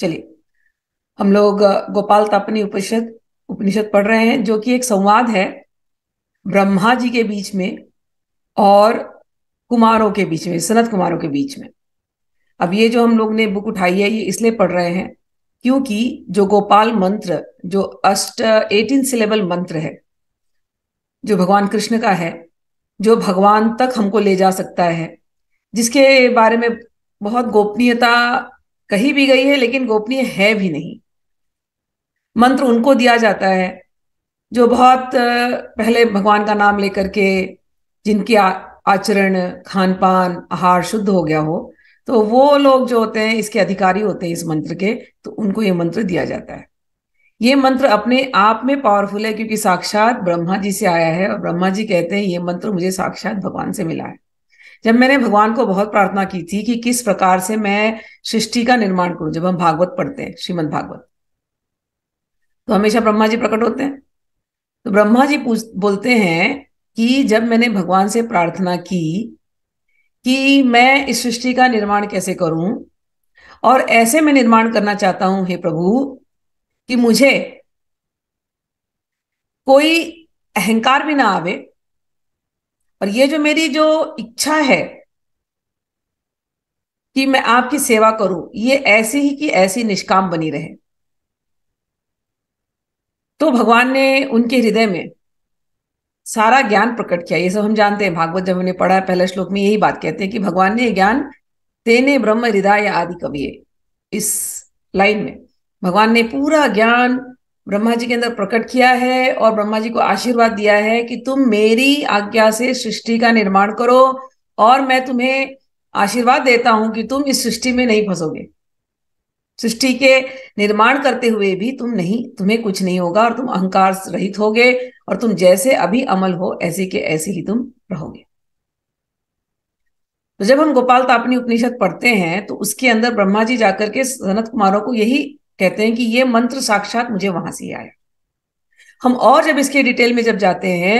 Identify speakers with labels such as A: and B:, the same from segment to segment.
A: चलिए हम लोग गोपाल तापनी उपनिषद उपनिषद पढ़ रहे हैं जो कि एक संवाद है ब्रह्मा जी के बीच में और कुमारों के बीच में सनत कुमारों के बीच में अब ये जो हम लोग ने बुक उठाई है ये इसलिए पढ़ रहे हैं क्योंकि जो गोपाल मंत्र जो अष्ट एटीन सिलेबल मंत्र है जो भगवान कृष्ण का है जो भगवान तक हमको ले जा सकता है जिसके बारे में बहुत गोपनीयता कही भी गई है लेकिन गोपनीय है भी नहीं मंत्र उनको दिया जाता है जो बहुत पहले भगवान का नाम लेकर के जिनके आचरण खान पान आहार शुद्ध हो गया हो तो वो लोग जो होते हैं इसके अधिकारी होते हैं इस मंत्र के तो उनको ये मंत्र दिया जाता है ये मंत्र अपने आप में पावरफुल है क्योंकि साक्षात ब्रह्मा जी से आया है और ब्रह्मा जी कहते हैं ये मंत्र मुझे साक्षात भगवान से मिला है जब मैंने भगवान को बहुत प्रार्थना की थी कि किस प्रकार से मैं सृष्टि का निर्माण करूं जब हम भागवत पढ़ते हैं श्रीमद भागवत तो हमेशा ब्रह्मा जी प्रकट होते हैं तो ब्रह्मा जी बोलते हैं कि जब मैंने भगवान से प्रार्थना की कि मैं इस सृष्टि का निर्माण कैसे करूं और ऐसे मैं निर्माण करना चाहता हूं हे प्रभु कि मुझे कोई अहंकार भी ना आवे और ये जो मेरी जो इच्छा है कि मैं आपकी सेवा करूं ये ऐसी ही कि ऐसी निष्काम बनी रहे तो भगवान ने उनके हृदय में सारा ज्ञान प्रकट किया ये सब हम जानते हैं भागवत जब हमने पढ़ा है पहले श्लोक में यही बात कहते हैं कि भगवान ने ज्ञान तेने ब्रह्म हृदय आदि कवि इस लाइन में भगवान ने पूरा ज्ञान ब्रह्मा जी के अंदर प्रकट किया है और ब्रह्मा जी को आशीर्वाद दिया है कि तुम मेरी आज्ञा से सृष्टि का निर्माण करो और मैं तुम्हें आशीर्वाद देता हूं कि तुम इस सृष्टि में नहीं फंसोगे सृष्टि के निर्माण करते हुए भी तुम नहीं तुम्हें कुछ नहीं होगा और तुम अहंकार रहित होगे और तुम जैसे अभी अमल हो ऐसे के ऐसे ही तुम रहोगे तो जब हम गोपाल तापनी उपनिषद पढ़ते हैं तो उसके अंदर ब्रह्मा जी जाकर के सनत कुमारों को यही कहते हैं कि ये मंत्र साक्षात मुझे वहां से आया हम और जब इसके डिटेल में जब जाते हैं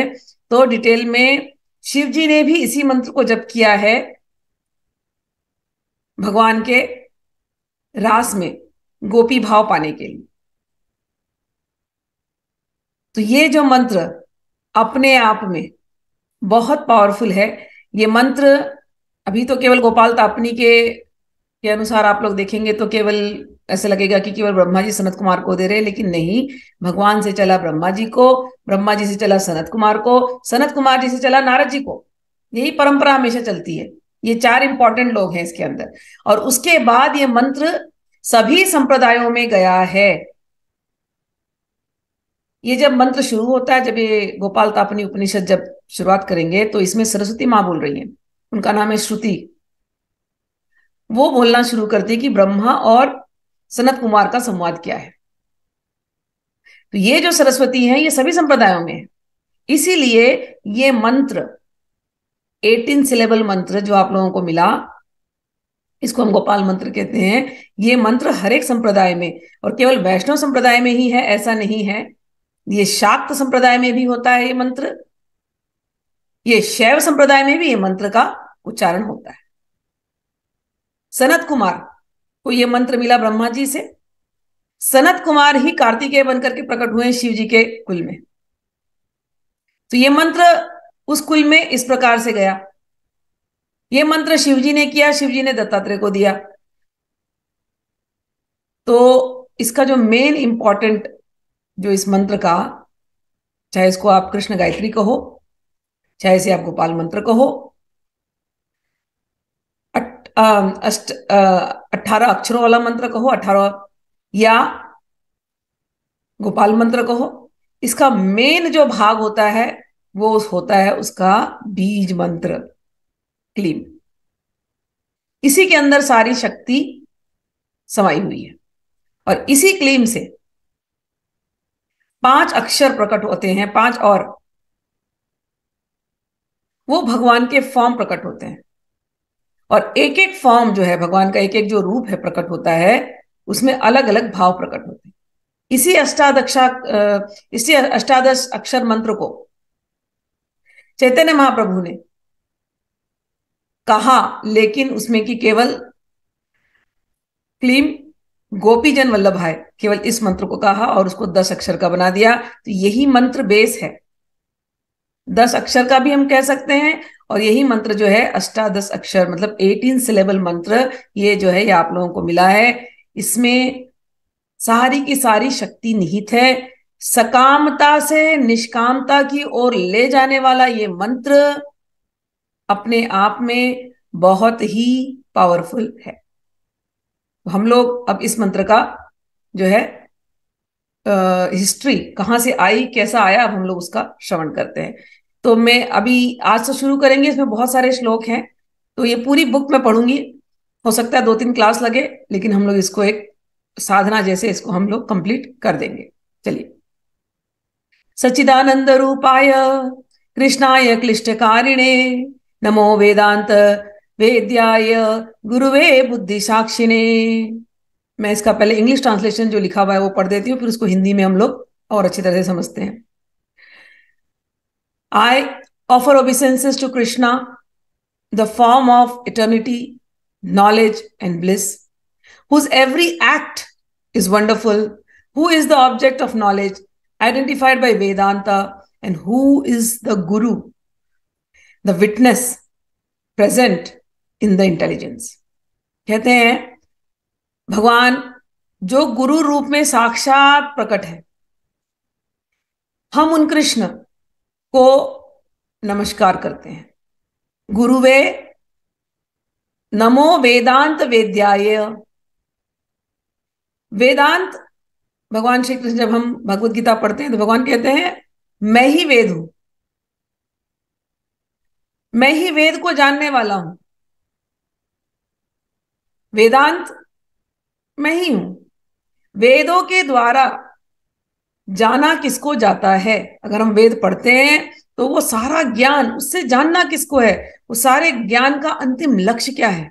A: तो डिटेल में शिव जी ने भी इसी मंत्र को जब किया है भगवान के रास में गोपी भाव पाने के लिए तो ये जो मंत्र अपने आप में बहुत पावरफुल है ये मंत्र अभी तो केवल गोपाल तापनी के के अनुसार आप लोग देखेंगे तो केवल ऐसे लगेगा कि केवल ब्रह्मा जी सनत कुमार को दे रहे लेकिन नहीं भगवान से चला ब्रह्मा जी को ब्रह्मा जी से चला सनत कुमार को सनत कुमार जी से चला नारद जी को यही परंपरा हमेशा चलती है ये चार इंपॉर्टेंट लोग हैं इसके अंदर और उसके बाद ये मंत्र सभी संप्रदायों में गया है ये जब मंत्र शुरू होता है जब ये गोपाल तापनी उपनिषद जब शुरुआत करेंगे तो इसमें सरस्वती माँ बोल रही है उनका नाम है श्रुति वो बोलना शुरू करती है कि ब्रह्मा और सनत कुमार का संवाद क्या है तो ये जो सरस्वती है ये सभी संप्रदायों में है इसीलिए ये मंत्र 18 सिलेबल मंत्र जो आप लोगों को मिला इसको हम गोपाल मंत्र कहते हैं ये मंत्र हर एक संप्रदाय में और केवल वैष्णव संप्रदाय में ही है ऐसा नहीं है ये शाक्त संप्रदाय में भी होता है ये मंत्र ये शैव संप्रदाय में भी ये मंत्र का उच्चारण होता है सनत कुमार को यह मंत्र मिला ब्रह्मा जी से सनत कुमार ही कार्तिकेय बनकर के प्रकट हुए शिव जी के कुल में तो ये मंत्र उस कुल में इस प्रकार से गया ये मंत्र शिव जी ने किया शिव जी ने दत्तात्रेय को दिया तो इसका जो मेन इंपॉर्टेंट जो इस मंत्र का चाहे इसको आप कृष्ण गायत्री कहो चाहे इसे आप गोपाल मंत्र कहो अष्ट अठारह अक्षरों वाला मंत्र कहो अठारह या गोपाल मंत्र कहो इसका मेन जो भाग होता है वो होता है उसका बीज मंत्र क्लीम इसी के अंदर सारी शक्ति समाई हुई है और इसी क्लीम से पांच अक्षर प्रकट होते हैं पांच और वो भगवान के फॉर्म प्रकट होते हैं और एक एक फॉर्म जो है भगवान का एक एक जो रूप है प्रकट होता है उसमें अलग अलग भाव प्रकट होते हैं इसी अष्टादक्षा इसी अष्टादश अक्षर मंत्र को चैतन्य महाप्रभु ने कहा लेकिन उसमें कि केवल क्लीम गोपीजन वल्लभ है केवल इस मंत्र को कहा और उसको दस अक्षर का बना दिया तो यही मंत्र बेस है दस अक्षर का भी हम कह सकते हैं और यही मंत्र जो है अष्टादश अक्षर मतलब एटीन सिलेबल मंत्र ये जो है ये आप लोगों को मिला है इसमें सारी की सारी शक्ति निहित है सकामता से निष्कामता की ओर ले जाने वाला ये मंत्र अपने आप में बहुत ही पावरफुल है हम लोग अब इस मंत्र का जो है हिस्ट्री कहां से आई कैसा आया अब हम लोग उसका श्रवण करते हैं तो मैं अभी आज से तो शुरू करेंगे इसमें बहुत सारे श्लोक हैं तो ये पूरी बुक में पढ़ूंगी हो सकता है दो तीन क्लास लगे लेकिन हम लोग इसको एक साधना जैसे इसको हम लोग कंप्लीट कर देंगे चलिए सचिदानंद रूपाय कृष्णाय क्लिष्ट कारिणे नमो वेदांत वेद्याय गुरुवे बुद्धि साक्षिणे मैं इसका पहले इंग्लिश ट्रांसलेशन जो लिखा हुआ है वो पढ़ देती हूँ फिर उसको हिंदी में हम लोग और अच्छी तरह से समझते हैं I offer obeisances to Krishna, the form of eternity, knowledge, and bliss, whose every act is wonderful, who is the object of knowledge, identified by Vedanta, and who is the Guru, the witness present in the intelligence. कहते हैं भगवान जो गुरु रूप में साक्षात प्रकट है हम उन कृष्ण को नमस्कार करते हैं गुरुवे नमो वेदांत वेद्याय वेदांत भगवान श्री कृष्ण जब हम भगवत गीता पढ़ते हैं तो भगवान कहते हैं मैं ही वेद हूं मैं ही वेद को जानने वाला हूं वेदांत मैं ही हूं वेदों के द्वारा जाना किसको जाता है अगर हम वेद पढ़ते हैं तो वो सारा ज्ञान उससे जानना किसको है वो सारे ज्ञान का अंतिम लक्ष्य क्या है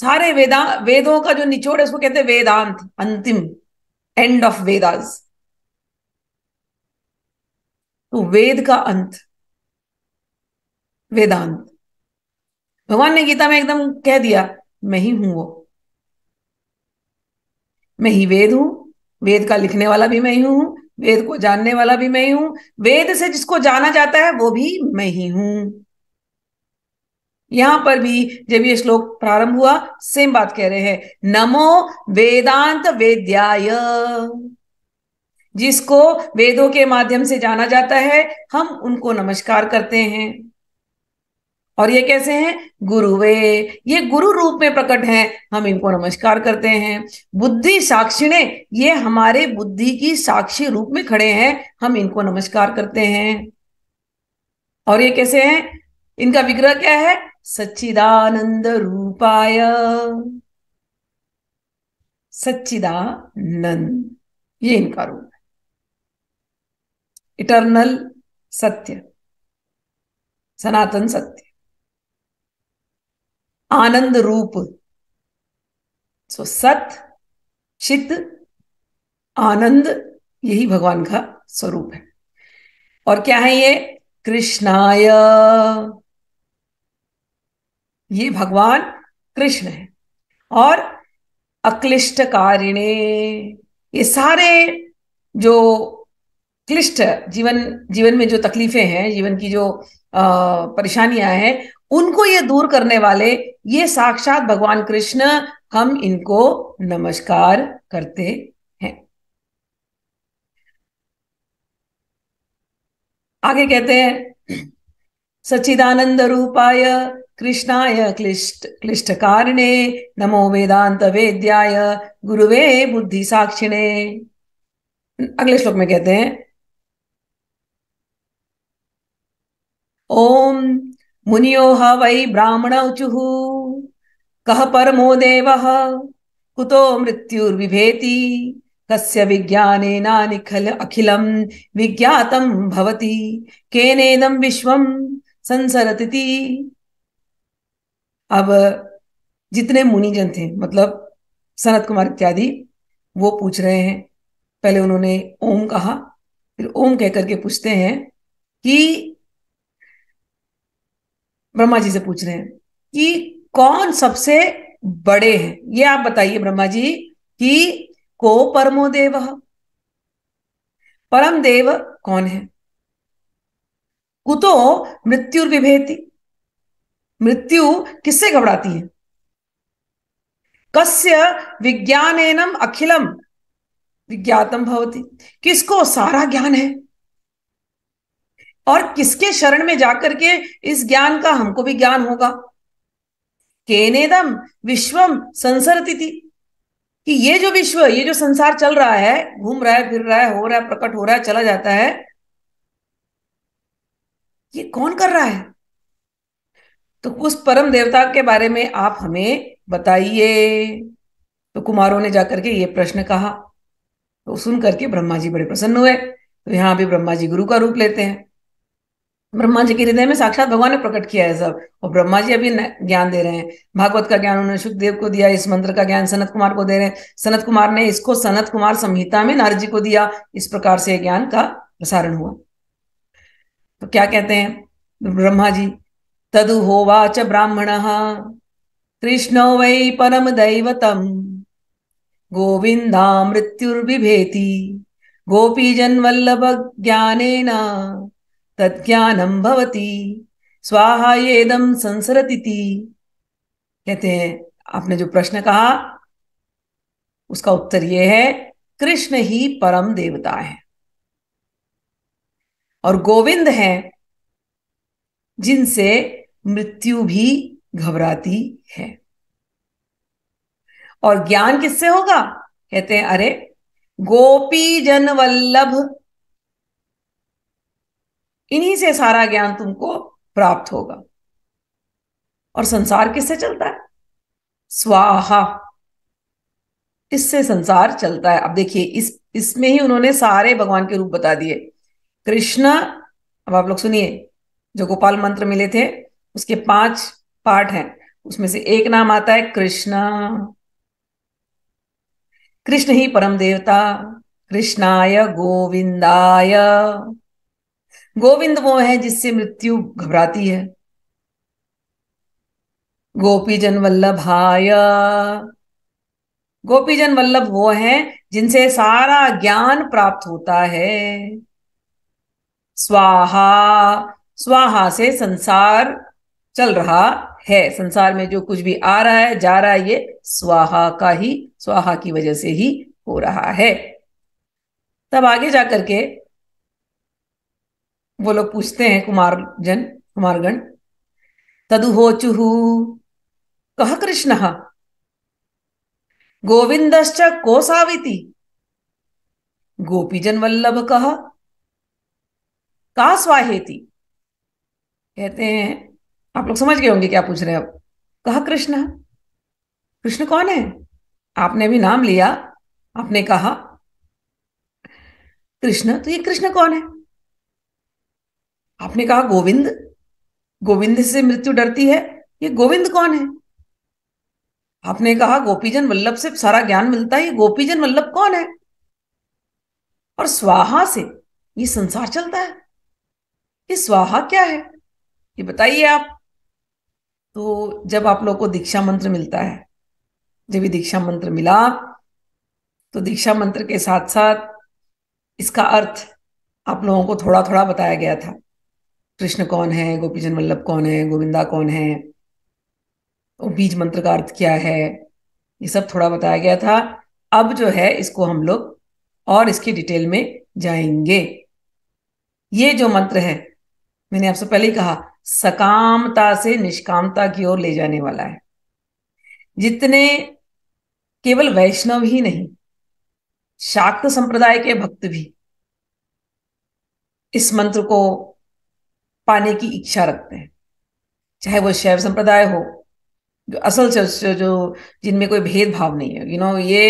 A: सारे वेदा वेदों का जो निचोड़ है उसको कहते हैं वेदांत अंतिम एंड ऑफ वेदास तो वेद का अंत वेदांत भगवान ने गीता में एकदम कह दिया मैं ही हूं वो मैं ही वेद हूं वेद का लिखने वाला भी मैं ही हूं वेद को जानने वाला भी मैं ही हूं वेद से जिसको जाना जाता है वो भी मैं ही हूं यहां पर भी जब ये श्लोक प्रारंभ हुआ सेम बात कह रहे हैं नमो वेदांत वेद्याय जिसको वेदों के माध्यम से जाना जाता है हम उनको नमस्कार करते हैं और ये कैसे हैं गुरुवे ये गुरु रूप में प्रकट हैं हम इनको नमस्कार करते हैं बुद्धि साक्षिणे ये हमारे बुद्धि की साक्षी रूप में खड़े हैं हम इनको नमस्कार करते हैं और ये कैसे हैं इनका विग्रह क्या है सच्चिदानंद रूपाय सच्चिदानंद ये इनका रूप है इटर्नल सत्य सनातन सत्य आनंद रूप सो सत चित आनंद यही भगवान का स्वरूप है और क्या है ये कृष्णाय ये भगवान कृष्ण है और अक्लिष्ट कारिणे ये सारे जो क्लिष्ट जीवन जीवन में जो तकलीफें हैं जीवन की जो परेशानियां हैं उनको ये दूर करने वाले ये साक्षात भगवान कृष्ण हम इनको नमस्कार करते हैं आगे कहते हैं सचिदानंद रूपाय कृष्णाय क्लिष्ट क्लिष्ट कारिणे नमो वेदांत वेद्याय गुरुवे बुद्धि साक्षिणे अगले श्लोक में कहते हैं ओम मुनियो वै ब्राह्मण ऊचुः कह परमो देव कुतो मृत्युर्विभेति कस्य विज्ञानेनानिखल अखिलं विज्ञातं भवति केनेदं विश्वं संसरतिति अब जितने मुनि जन थे मतलब सनत कुमार इत्यादि वो पूछ रहे हैं पहले उन्होंने ओम कहा फिर ओम कह करके पूछते हैं कि ब्रह्मा जी से पूछ रहे हैं कि कौन सबसे बड़े हैं ये आप बताइए ब्रह्मा जी कि को परमो देव परम देव कौन है कुतो मृत्यु विभेति मृत्यु किससे घबराती है कस्य विज्ञान एनम अखिलम विज्ञातम भवती किसको सारा ज्ञान है और किसके शरण में जाकर के इस ज्ञान का हमको भी ज्ञान होगा केनेदम विश्वम तिथि कि ये जो विश्व ये जो संसार चल रहा है घूम रहा है फिर रहा है हो रहा है प्रकट हो रहा है चला जाता है ये कौन कर रहा है तो उस परम देवता के बारे में आप हमें बताइए तो कुमारों ने जाकर के ये प्रश्न कहा तो सुन करके ब्रह्मा जी बड़े प्रसन्न हुए तो यहां भी ब्रह्मा जी गुरु का रूप लेते हैं ब्रह्मा जी के हृदय में साक्षात भगवान ने प्रकट किया है सब और ब्रह्मा जी अभी ज्ञान दे रहे हैं भागवत का ज्ञान उन्होंने सुखदेव को दिया इस मंत्र का ज्ञान सनत कुमार को दे रहे हैं सनत कुमार ने इसको सनत कुमार संहिता में नारद जी को दिया इस प्रकार से ज्ञान का प्रसारण हुआ तो क्या कहते हैं तो ब्रह्मा जी तदु होवाच ब्राह्मण कृष्ण वै परम दैवतम गोविंदा मृत्युर्बिभेति गोपी जन्वल्लभ ज्ञान तत्ज्ञानम भवती स्वाहा येदम संसरतिथि कहते हैं आपने जो प्रश्न कहा उसका उत्तर यह है कृष्ण ही परम देवता है और गोविंद है जिनसे मृत्यु भी घबराती है और ज्ञान किससे होगा कहते हैं अरे गोपी जन वल्लभ इन्हीं से सारा ज्ञान तुमको प्राप्त होगा और संसार किससे चलता है स्वाहा इससे संसार चलता है अब देखिए इस इसमें ही उन्होंने सारे भगवान के रूप बता दिए कृष्ण अब आप लोग सुनिए जो गोपाल मंत्र मिले थे उसके पांच पाठ हैं उसमें से एक नाम आता है कृष्णा कृष्ण ही परम देवता कृष्णाय गोविंदाय गोविंद वो है जिससे मृत्यु घबराती है गोपी जन हाय गोपी जन वल्लभ वो है जिनसे सारा ज्ञान प्राप्त होता है स्वाहा स्वाहा से संसार चल रहा है संसार में जो कुछ भी आ रहा है जा रहा है ये स्वाहा का ही स्वाहा की वजह से ही हो रहा है तब आगे जाकर के वो लोग पूछते हैं कुमार जन कुमारगण कह कृष्ण गोविंद को सावि गोपीजन वल्लभ कह का स्वाहेति कहते हैं आप लोग समझ गए होंगे क्या पूछ रहे हैं अब कह कृष्ण कृष्ण कौन है आपने भी नाम लिया आपने कहा कृष्ण तो ये कृष्ण कौन है आपने कहा गोविंद गोविंद से मृत्यु डरती है ये गोविंद कौन है आपने कहा गोपीजन वल्लभ से सारा ज्ञान मिलता है ये गोपीजन वल्लभ कौन है और स्वाहा से ये संसार चलता है ये स्वाहा क्या है ये बताइए आप तो जब आप लोग को दीक्षा मंत्र मिलता है जब ये दीक्षा मंत्र मिला तो दीक्षा मंत्र के साथ साथ इसका अर्थ आप लोगों को थोड़ा थोड़ा बताया गया था कृष्ण कौन है गोपीचंद वल्लभ कौन है गोविंदा कौन है और बीज मंत्र का अर्थ क्या है ये सब थोड़ा बताया गया था अब जो है इसको हम लोग और इसकी डिटेल में जाएंगे ये जो मंत्र है मैंने आपसे पहले ही कहा सकामता से निष्कामता की ओर ले जाने वाला है जितने केवल वैष्णव ही नहीं शाक्त संप्रदाय के भक्त भी इस मंत्र को पाने की इच्छा रखते हैं चाहे वो शैव संप्रदाय हो जो असल जो जिनमें कोई भेदभाव नहीं है यू नो ये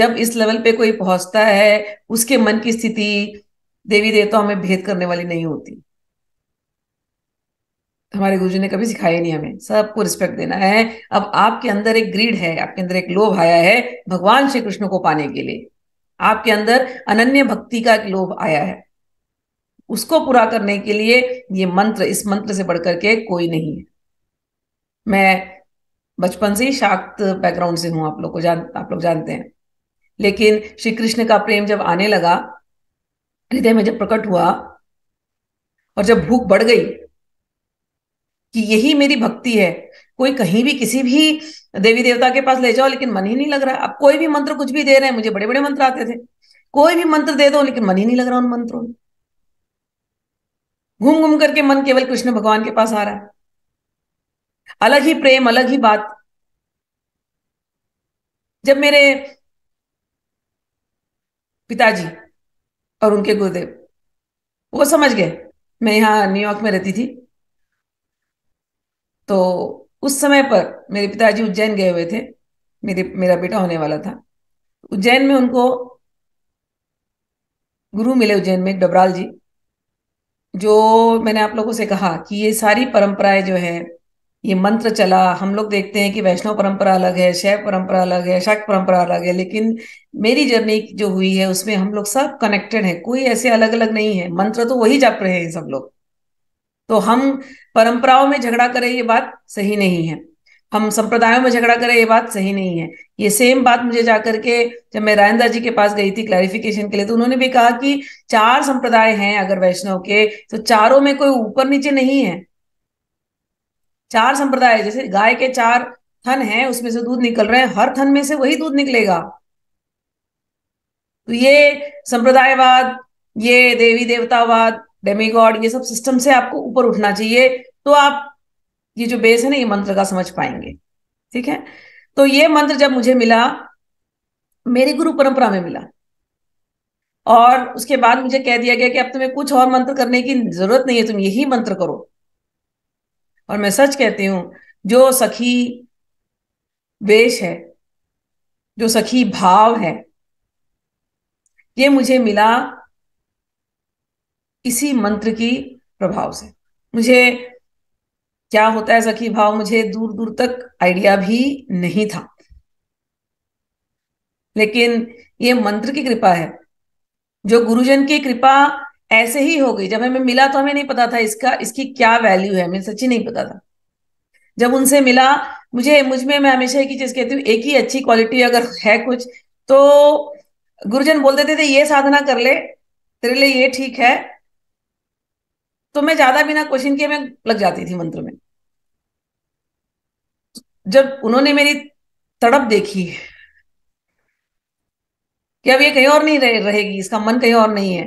A: जब इस लेवल पे कोई पहुंचता है उसके मन की स्थिति देवी देवताओं में भेद करने वाली नहीं होती हमारे गुरुजी ने कभी सिखाया नहीं हमें सबको रिस्पेक्ट देना है अब आपके अंदर एक ग्रीड है आपके अंदर एक लोभ आया है भगवान श्री कृष्ण को पाने के लिए आपके अंदर अनन्य भक्ति का एक लोभ आया है उसको पूरा करने के लिए ये मंत्र इस मंत्र से बढ़कर के कोई नहीं है मैं बचपन से ही शाक्त बैकग्राउंड से हूं आप लोग को जान आप लोग जानते हैं लेकिन श्री कृष्ण का प्रेम जब आने लगा हृदय में जब प्रकट हुआ और जब भूख बढ़ गई कि यही मेरी भक्ति है कोई कहीं भी किसी भी देवी देवता के पास ले जाओ लेकिन मन ही नहीं लग रहा अब कोई भी मंत्र कुछ भी दे रहे हैं मुझे बड़े बड़े मंत्र आते थे कोई भी मंत्र दे दो लेकिन मन ही नहीं लग रहा उन मंत्रों में घूम घूम करके मन केवल कृष्ण भगवान के पास आ रहा है अलग ही प्रेम अलग ही बात जब मेरे पिताजी और उनके गुरुदेव वो समझ गए मैं यहाँ न्यूयॉर्क में रहती थी तो उस समय पर मेरे पिताजी उज्जैन गए हुए थे मेरे मेरा बेटा होने वाला था उज्जैन में उनको गुरु मिले उज्जैन में डबराल जी जो मैंने आप लोगों से कहा कि ये सारी परंपराएं जो है ये मंत्र चला हम लोग देखते हैं कि वैष्णव परंपरा अलग है शैव परंपरा अलग है शक परंपरा अलग है लेकिन मेरी जर्नी जो हुई है उसमें हम लोग सब कनेक्टेड है कोई ऐसे अलग अलग नहीं है मंत्र तो वही जप रहे हैं सब लोग तो हम परंपराओं में झगड़ा करें ये बात सही नहीं है हम संप्रदायों में झगड़ा करें ये बात सही नहीं है ये सेम बात मुझे जाकर के जब मैं रायंदा जी के पास गई थी क्लैरिफिकेशन के लिए तो उन्होंने भी कहा कि चार संप्रदाय हैं अगर वैष्णव के तो चारों में कोई ऊपर नीचे नहीं है चार संप्रदाय जैसे गाय के चार थन हैं उसमें से दूध निकल रहे हैं हर थन में से वही दूध निकलेगा तो ये संप्रदायवाद ये देवी देवतावाद डेमीगॉड ये सब सिस्टम से आपको ऊपर उठना चाहिए तो आप ये जो बेस है ना ये मंत्र का समझ पाएंगे ठीक है तो ये मंत्र जब मुझे मिला मेरी गुरु परंपरा में मिला और उसके बाद मुझे कह दिया गया कि अब तुम्हें कुछ और मंत्र करने की जरूरत नहीं है तुम यही मंत्र करो और मैं सच कहती हूं जो सखी वेश है जो सखी भाव है ये मुझे मिला इसी मंत्र की प्रभाव से मुझे क्या होता है सखी भाव मुझे दूर दूर तक आइडिया भी नहीं था लेकिन ये मंत्र की कृपा है जो गुरुजन की कृपा ऐसे ही हो गई जब हमें मिला तो हमें नहीं पता था इसका इसकी क्या वैल्यू है हमें सच्ची नहीं पता था जब उनसे मिला मुझे मुझ में मैं हमेशा एक ही चीज कहती हूँ एक ही अच्छी क्वालिटी अगर है कुछ तो गुरुजन बोल देते थे ये साधना कर ले तेरे लिए ये ठीक है तो मैं ज्यादा बिना क्वेश्चन किए मैं लग जाती थी मंत्र में जब उन्होंने मेरी तड़प देखी कि अब ये कहीं और नहीं रहे, रहेगी इसका मन कहीं और नहीं है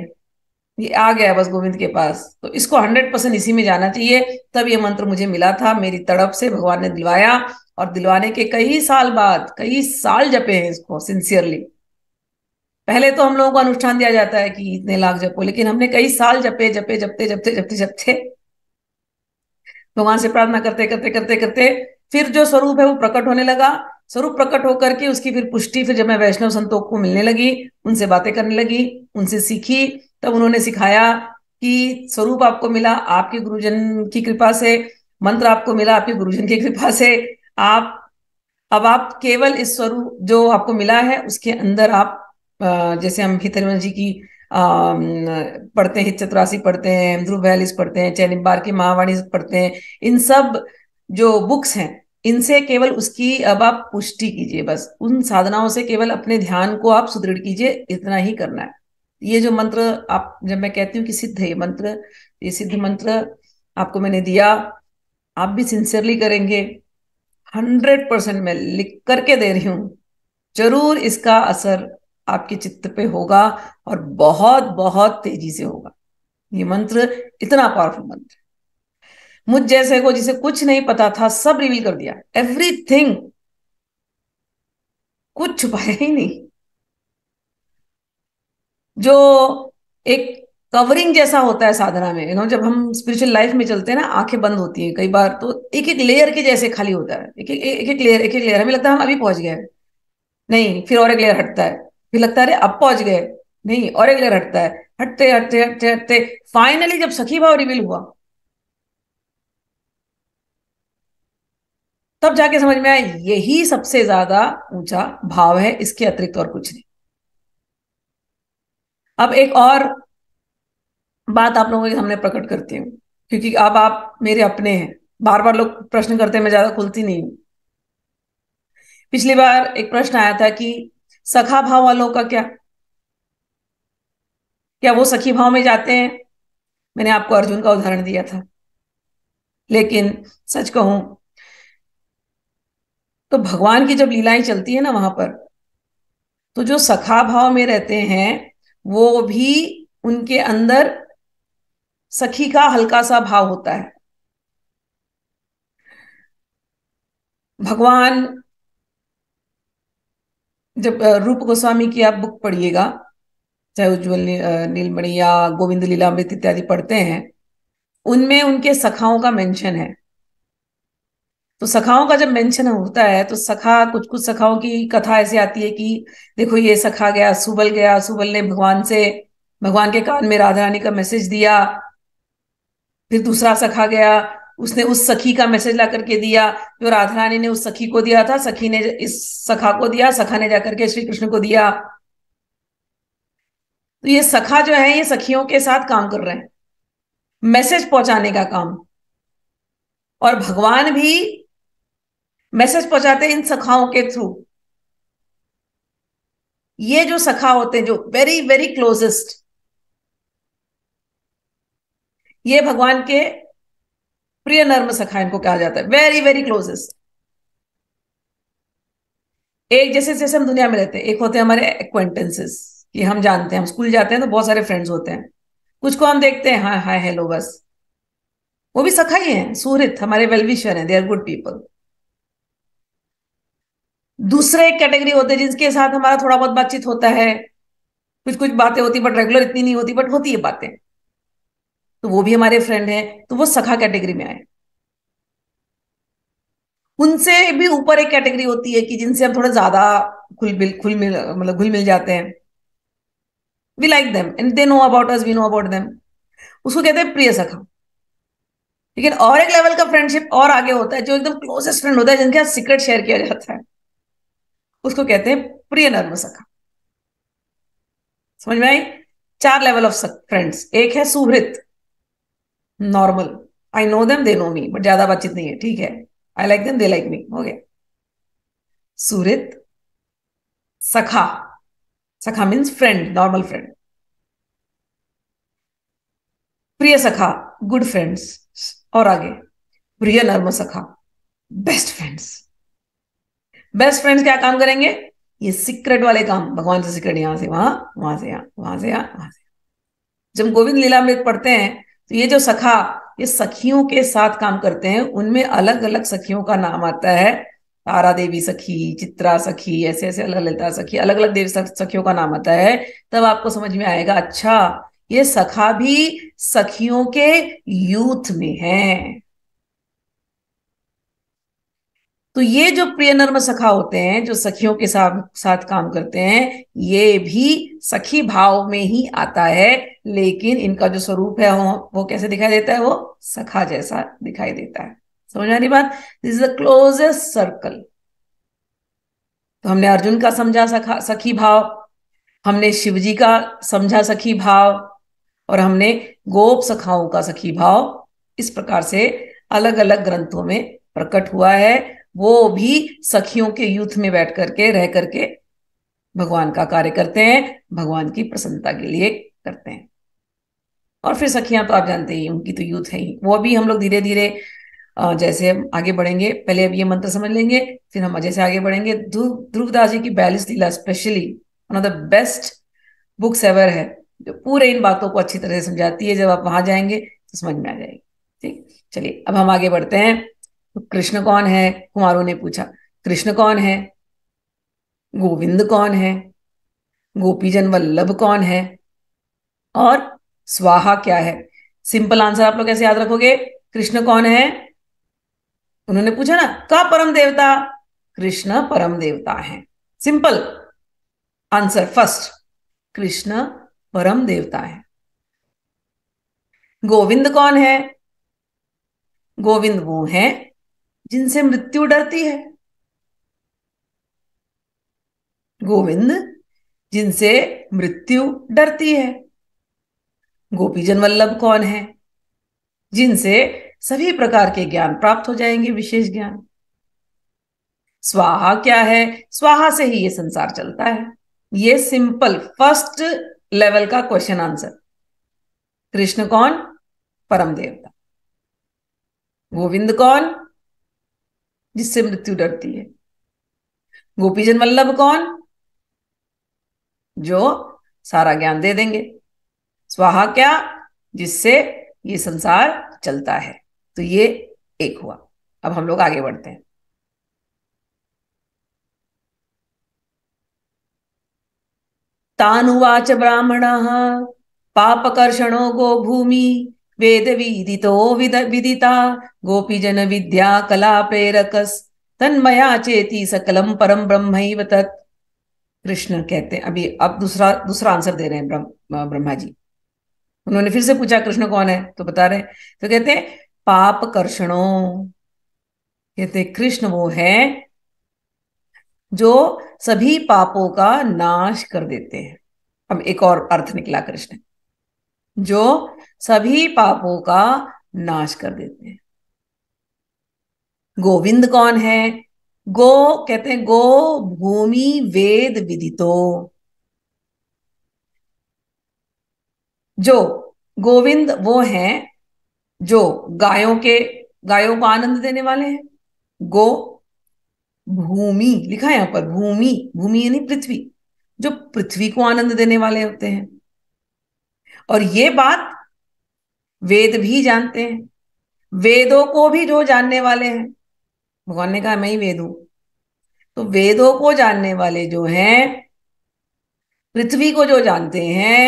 A: ये आ गया बस गोविंद के पास तो इसको हंड्रेड परसेंट इसी में जाना चाहिए तब ये मंत्र मुझे मिला था मेरी तड़प से भगवान ने दिलवाया और दिलवाने के कई साल बाद कई साल जपे हैं इसको सिंसियरली पहले तो हम लोगों को अनुष्ठान दिया जाता है कि इतने लाख जपो लेकिन हमने कई साल जपे जपे जपते जपते जपते जपते भगवान से प्रार्थना करते करते करते करते फिर जो स्वरूप है वो प्रकट होने लगा स्वरूप प्रकट होकर के उसकी फिर पुष्टि फिर जब मैं वैष्णव संतों को मिलने लगी उनसे बातें करने लगी उनसे सीखी तब उन्होंने सिखाया कि स्वरूप आपको मिला आपके गुरुजन की कृपा से मंत्र आपको मिला आपके गुरुजन की कृपा से आप अब आप केवल इस स्वरूप जो आपको मिला है उसके अंदर आप जैसे हम हितरवन जी की पढ़ते हैं हित चतुरासी पढ़ते हैं ध्रुव वैलिस पढ़ते हैं चैनिबार की महावाणी पढ़ते हैं इन सब जो बुक्स हैं इनसे केवल उसकी अब आप पुष्टि कीजिए बस उन साधनाओं से केवल अपने ध्यान को आप सुदृढ़ कीजिए इतना ही करना है ये जो मंत्र आप जब मैं कहती हूँ कि सिद्ध है ये मंत्र ये सिद्ध मंत्र आपको मैंने दिया आप भी सिंसियरली करेंगे हंड्रेड परसेंट मैं लिख करके दे रही हूं जरूर इसका असर आपके चित्त पे होगा और बहुत बहुत तेजी से होगा ये मंत्र इतना पावरफुल मंत्र मुझ जैसे को जिसे कुछ नहीं पता था सब रिवील कर दिया एवरीथिंग कुछ छुपाया ही नहीं जो एक कवरिंग जैसा होता है साधना में नो जब हम स्पिरिचुअल लाइफ में चलते हैं ना आंखें बंद होती हैं कई बार तो एक एक लेयर के जैसे खाली होता है एक एक एक एक लेयर एक एक लेयर हमें लगता है हम अभी पहुंच गए नहीं फिर और एक लेयर हटता है फिर लगता है अरे अब पहुंच गए नहीं और एक लेयर हटता है हटते हटते हटते हटते फाइनली जब सखी भाव रिवील हुआ तब जाके समझ में आया यही सबसे ज्यादा ऊंचा भाव है इसके अतिरिक्त और कुछ नहीं अब एक और बात आप लोगों के सामने प्रकट करती हूं क्योंकि अब आप मेरे अपने हैं बार बार लोग प्रश्न करते हैं मैं ज्यादा खुलती नहीं हूं पिछली बार एक प्रश्न आया था कि सखा भाव वालों का क्या क्या वो सखी भाव में जाते हैं मैंने आपको अर्जुन का उदाहरण दिया था लेकिन सच कहूं तो भगवान की जब लीलाएं चलती है ना वहां पर तो जो सखा भाव में रहते हैं वो भी उनके अंदर सखी का हल्का सा भाव होता है भगवान जब रूप गोस्वामी की आप बुक पढ़िएगा चाहे उज्जवल नीलमणि या गोविंद लीलामृत इत्यादि पढ़ते हैं उनमें उनके सखाओं का मेंशन है तो सखाओं का जब मेंशन होता है तो सखा कुछ कुछ सखाओं की कथा ऐसी आती है कि देखो ये सखा गया सुबल गया सुबल ने भगवान से भगवान के कान में राधा रानी का मैसेज दिया फिर दूसरा सखा गया उसने उस सखी का मैसेज ला करके दिया जो राधा रानी ने उस सखी को दिया था सखी ने इस सखा को दिया सखा ने जाकर के श्री कृष्ण को दिया तो ये सखा जो है ये सखियों के साथ काम कर रहे हैं मैसेज पहुंचाने का काम और भगवान भी मैसेज पहुंचाते हैं इन सखाओं के थ्रू ये जो सखा होते हैं जो वेरी वेरी क्लोजेस्ट ये भगवान के प्रिय नर्म सखा इनको कहा जाता है वेरी वेरी क्लोजेस्ट एक जैसे जैसे हम दुनिया में रहते हैं एक होते हैं हमारे एक्वेंटेंसेस कि हम जानते हैं हम स्कूल जाते हैं तो बहुत सारे फ्रेंड्स होते हैं कुछ को हम देखते हैं हाँ हाय हेलो बस वो भी सखा ही है सुहृत हमारे वेलविशर हैं दे आर गुड पीपल दूसरे एक कैटेगरी होते हैं जिनके साथ हमारा थोड़ा बहुत बातचीत होता है कुछ कुछ बातें होती बट रेगुलर इतनी नहीं होती बट होती है बातें तो वो भी हमारे फ्रेंड हैं तो वो सखा कैटेगरी में आए उनसे भी ऊपर एक कैटेगरी होती है कि जिनसे हम थोड़ा ज्यादा खुल मिल खुल मिल मतलब घुल मिल जाते हैं we like them and they know about us we know about them उसको कहते हैं प्रिय सखा लेकिन और एक लेवल का फ्रेंडशिप और आगे होता है जो एकदम क्लोजेस्ट फ्रेंड होता है जिनके साथ सीक्रेट शेयर किया जाता है उसको कहते हैं प्रिय नर्म सखा समझ में आई चार लेवल ऑफ फ्रेंड्स एक है सुहृत normal I know them they know me but ज्यादा बातचीत नहीं है ठीक है I like them they like me हो गया सूरित सखा सखा मीन्स फ्रेंड नॉर्मल फ्रेंड प्रिय सखा गुड फ्रेंड्स और आगे प्रिय नर्म सखा बेस्ट फ्रेंड्स बेस्ट फ्रेंड्स क्या काम करेंगे ये सीक्रेट वाले काम भगवान से सीक्रेट यहां से वहां वहां से यहां वहां से यहां वहां से जब गोविंद लीला में पढ़ते हैं तो ये जो सखा ये सखियों के साथ काम करते हैं उनमें अलग अलग सखियों का नाम आता है तारा देवी सखी चित्रा सखी ऐसे ऐसे अलग ललिता सखी अलग अलग देवी सखियों का नाम आता है तब आपको समझ में आएगा अच्छा ये सखा भी सखियों के यूथ में है तो ये जो प्रिय नर्म सखा होते हैं जो सखियों के साथ साथ काम करते हैं ये भी सखी भाव में ही आता है लेकिन इनका जो स्वरूप है वो, वो कैसे दिखाई देता है वो सखा जैसा दिखाई देता है समझ आ रही बात this is the closest circle तो हमने अर्जुन का समझा सखा सखी भाव हमने शिव जी का समझा सखी भाव और हमने गोप सखाओं का सखी भाव इस प्रकार से अलग अलग ग्रंथों में प्रकट हुआ है वो भी सखियों के यूथ में बैठ करके रह करके भगवान का कार्य करते हैं भगवान की प्रसन्नता के लिए करते हैं और फिर सखियां तो आप जानते ही उनकी तो यूथ है ही वो भी हम लोग धीरे धीरे जैसे आगे बढ़ेंगे पहले अब ये मंत्र समझ लेंगे फिर हम जैसे आगे बढ़ेंगे ध्रुवदास जी की Bayalis Leela specially one of the best books ever है जो पूरे इन बातों को अच्छी तरह से समझाती है जब आप वहां जाएंगे तो समझ में आ जाएगी ठीक चलिए अब हम आगे बढ़ते हैं तो कृष्ण कौन है कुमारों ने पूछा कृष्ण कौन है गोविंद कौन है गोपीजन वल्लभ कौन है और स्वाहा क्या है सिंपल आंसर आप लोग कैसे याद रखोगे कृष्ण कौन है उन्होंने पूछा ना का परम देवता कृष्ण परम देवता है सिंपल आंसर फर्स्ट कृष्ण परम देवता है गोविंद कौन है गोविंद वो है जिनसे मृत्यु डरती है गोविंद जिनसे मृत्यु डरती है गोपीजन वल्लभ कौन है जिनसे सभी प्रकार के ज्ञान प्राप्त हो जाएंगे विशेष ज्ञान स्वाहा क्या है स्वाहा से ही ये संसार चलता है ये सिंपल फर्स्ट लेवल का क्वेश्चन आंसर कृष्ण कौन परम देवता गोविंद कौन जिससे मृत्यु डरती है गोपीजन वल्लभ कौन जो सारा ज्ञान दे देंगे स्वाहा क्या जिससे ये संसार चलता है तो ये एक हुआ अब हम लोग आगे बढ़ते हैं तानुवाच ब्राह्मण पापकर्षण गो भूमि वेद विदितो विदिता गोपी जन विद्या कला प्रेरकस तन्मया चेती सकलम परम ब्रह्म कृष्ण कहते हैं अभी अब दूसरा दूसरा आंसर दे रहे हैं ब्रह्मा जी उन्होंने फिर से पूछा कृष्ण कौन है तो बता रहे तो कहते हैं पाप कर्षणों कहते कृष्ण वो है जो सभी पापों का नाश कर देते हैं अब एक और अर्थ निकला कृष्ण जो सभी पापों का नाश कर देते हैं गोविंद कौन है गो कहते हैं गो भूमि वेद विदितो जो गोविंद वो हैं जो गायों के गायों को आनंद देने वाले हैं गो भूमि लिखा है यहां पर भूमि भूमि यानी पृथ्वी जो पृथ्वी को आनंद देने वाले होते हैं और ये बात वेद भी जानते हैं वेदों को भी जो जानने वाले हैं भगवान ने कहा मैं ही वेद हूं तो वेदों को जानने वाले जो हैं पृथ्वी को जो जानते हैं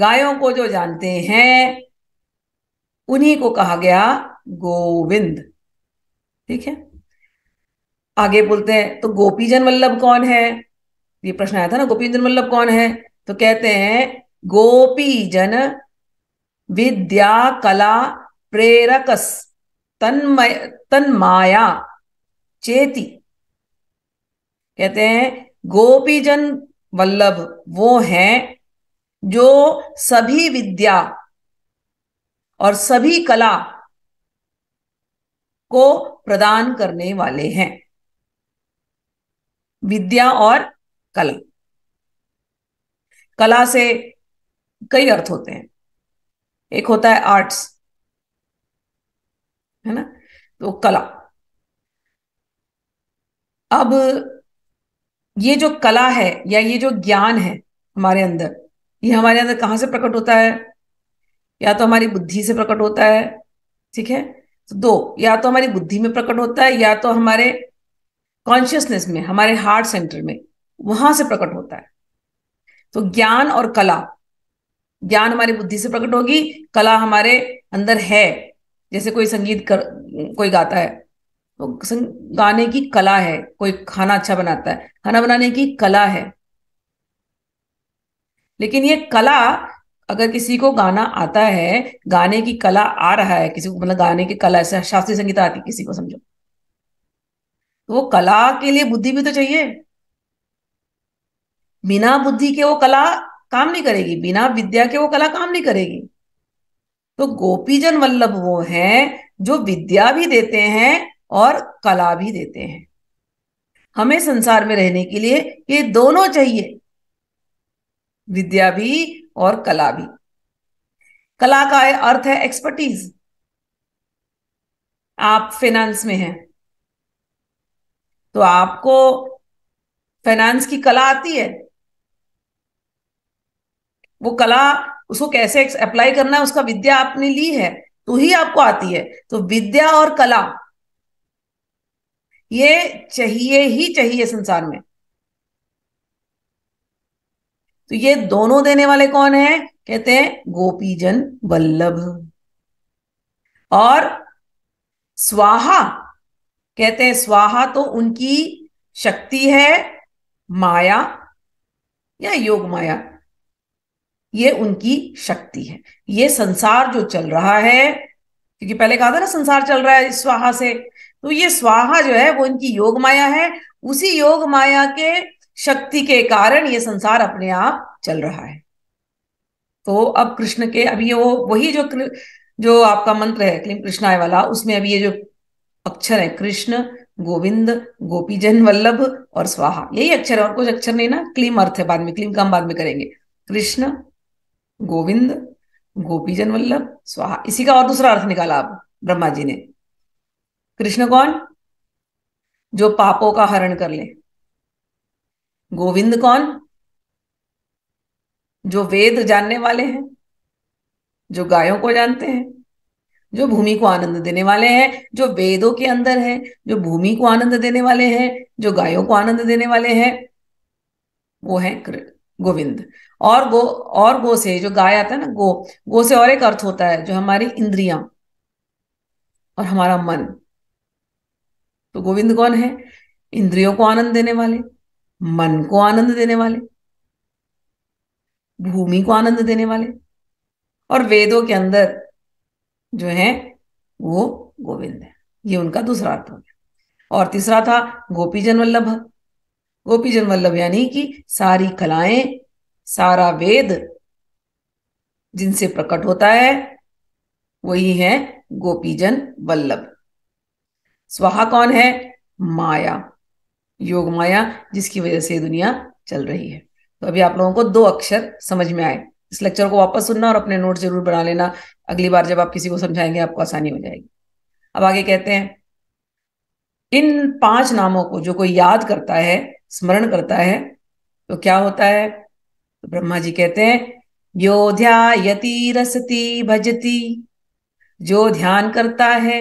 A: गायों को जो जानते हैं उन्हीं को कहा गया गोविंद ठीक है आगे बोलते हैं तो गोपी जन वल्लभ कौन है ये प्रश्न आया था ना गोपी जन वल्लभ कौन है तो कहते हैं गोपी जन विद्या कला प्रेरकस तन्मय तन्माया चेती कहते हैं गोपी जन वल्लभ वो हैं जो सभी विद्या और सभी कला को प्रदान करने वाले हैं विद्या और कला कला से कई अर्थ होते हैं एक होता है आर्ट्स है ना तो कला अब ये जो कला है या ये जो ज्ञान है हमारे अंदर ये हमारे अंदर कहाँ से प्रकट होता है या तो हमारी बुद्धि से प्रकट होता है ठीक है तो दो या तो हमारी बुद्धि में प्रकट होता है या तो हमारे कॉन्शियसनेस में हमारे हार्ट सेंटर में वहां से प्रकट होता है तो ज्ञान और कला ज्ञान हमारी बुद्धि से प्रकट होगी कला हमारे अंदर है जैसे कोई संगीत कर कोई गाता है तो गाने की कला है कोई खाना अच्छा बनाता है खाना बनाने की कला है लेकिन ये कला अगर किसी को गाना आता है गाने की कला आ रहा है किसी को मतलब गाने की कला शास्त्रीय संगीत आती है किसी को समझो तो वो कला के लिए बुद्धि भी तो चाहिए बिना बुद्धि के वो कला काम नहीं करेगी बिना विद्या के वो कला काम नहीं करेगी तो गोपीजन वल्लभ वो हैं जो विद्या भी देते हैं और कला भी देते हैं हमें संसार में रहने के लिए ये दोनों चाहिए विद्या भी और कला भी कला का अर्थ है एक्सपर्टीज आप फाइनेंस में हैं तो आपको फाइनेंस की कला आती है वो कला उसको कैसे अप्लाई करना है उसका विद्या आपने ली है तो ही आपको आती है तो विद्या और कला ये चाहिए ही चाहिए संसार में तो ये दोनों देने वाले कौन है कहते हैं गोपीजन वल्लभ और स्वाहा कहते हैं स्वाहा तो उनकी शक्ति है माया या योग माया ये उनकी शक्ति है ये संसार जो चल रहा है क्योंकि पहले कहा था ना संसार चल रहा है स्वाहा से तो ये स्वाहा जो है वो इनकी योग माया है उसी योग माया के शक्ति के कारण ये संसार अपने आप चल रहा है तो अब कृष्ण के अभी ये वो वही जो जो आपका मंत्र है क्लिम कृष्णाय वाला उसमें अभी ये जो अक्षर है कृष्ण गोविंद गोपीजन वल्लभ और स्वाहा यही अक्षर है और कुछ अक्षर नहीं ना क्लिम अर्थ है बाद में क्लिम का हम बाद में करेंगे कृष्ण गोविंद गोपीजन वल्लभ स्वाहा इसी का और दूसरा अर्थ निकाला आप ब्रह्मा जी ने कृष्ण कौन जो पापों का हरण कर ले गोविंद कौन जो वेद जानने वाले हैं जो गायों को जानते हैं जो भूमि को आनंद देने वाले हैं जो वेदों के अंदर है जो भूमि को आनंद देने वाले हैं जो गायों को आनंद देने वाले हैं वो है गोविंद और गो और गो से जो गाय आता है ना गो गो से और एक अर्थ होता है जो हमारी इंद्रिया और हमारा मन तो गोविंद कौन है इंद्रियों को आनंद देने वाले मन को आनंद देने वाले भूमि को आनंद देने वाले और वेदों के अंदर जो है वो गोविंद है ये उनका दूसरा अर्थ हो गया और तीसरा था गोपीजन वल्लभ गोपीजन वल्लभ यानी कि सारी कलाएं सारा वेद जिनसे प्रकट होता है वही है गोपीजन वल्लभ स्वाहा कौन है माया योग माया जिसकी वजह से दुनिया चल रही है तो अभी आप लोगों को दो अक्षर समझ में आए इस लेक्चर को वापस सुनना और अपने नोट जरूर बना लेना अगली बार जब आप किसी को समझाएंगे आपको आसानी हो जाएगी अब आगे कहते हैं इन पांच नामों को जो कोई याद करता है स्मरण करता है तो क्या होता है तो ब्रह्मा जी कहते हैं योध्यायति रसती भजती जो ध्यान करता है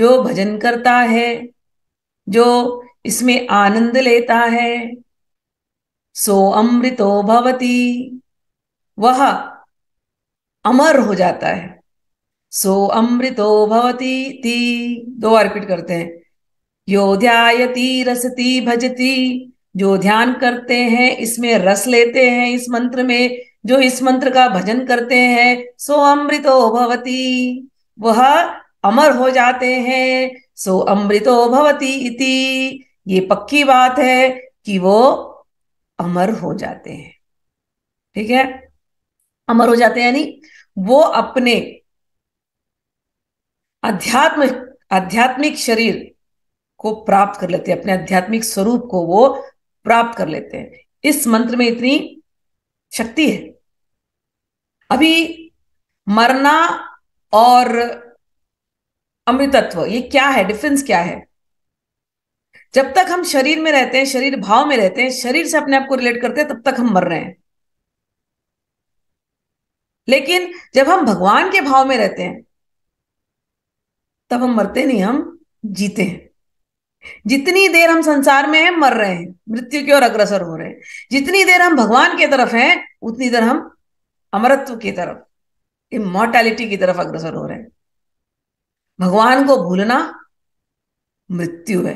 A: जो भजन करता है जो इसमें आनंद लेता है सो अमृतो भवती वह अमर हो जाता है सो अमृतो भवती ती दो बार रिपीट करते हैं यो ध्यायती रसती भजती जो ध्यान करते हैं इसमें रस लेते हैं इस मंत्र में जो इस मंत्र का भजन करते हैं सो अमृतो भवती वह अमर हो जाते हैं सो अमृतो भवती इति ये पक्की बात है कि वो अमर हो जाते हैं ठीक है अमर हो जाते हैं यानी वो अपने अध्यात्म आध्यात्मिक शरीर को प्राप्त कर लेते हैं अपने आध्यात्मिक स्वरूप को वो प्राप्त कर लेते हैं इस मंत्र में इतनी शक्ति है अभी मरना और अमृतत्व ये क्या है डिफरेंस क्या है जब तक हम शरीर में रहते हैं शरीर भाव में रहते हैं शरीर से अपने आप को रिलेट करते हैं तब तक हम मर रहे हैं लेकिन जब हम भगवान के भाव में रहते हैं तब हम मरते नहीं हम जीते हैं जितनी देर हम संसार में हैं मर रहे हैं मृत्यु की ओर अग्रसर हो रहे हैं जितनी देर हम भगवान की तरफ हैं उतनी देर हम अमरत्व की तरफ इमोर्टैलिटी की तरफ अग्रसर हो रहे हैं भगवान को भूलना मृत्यु है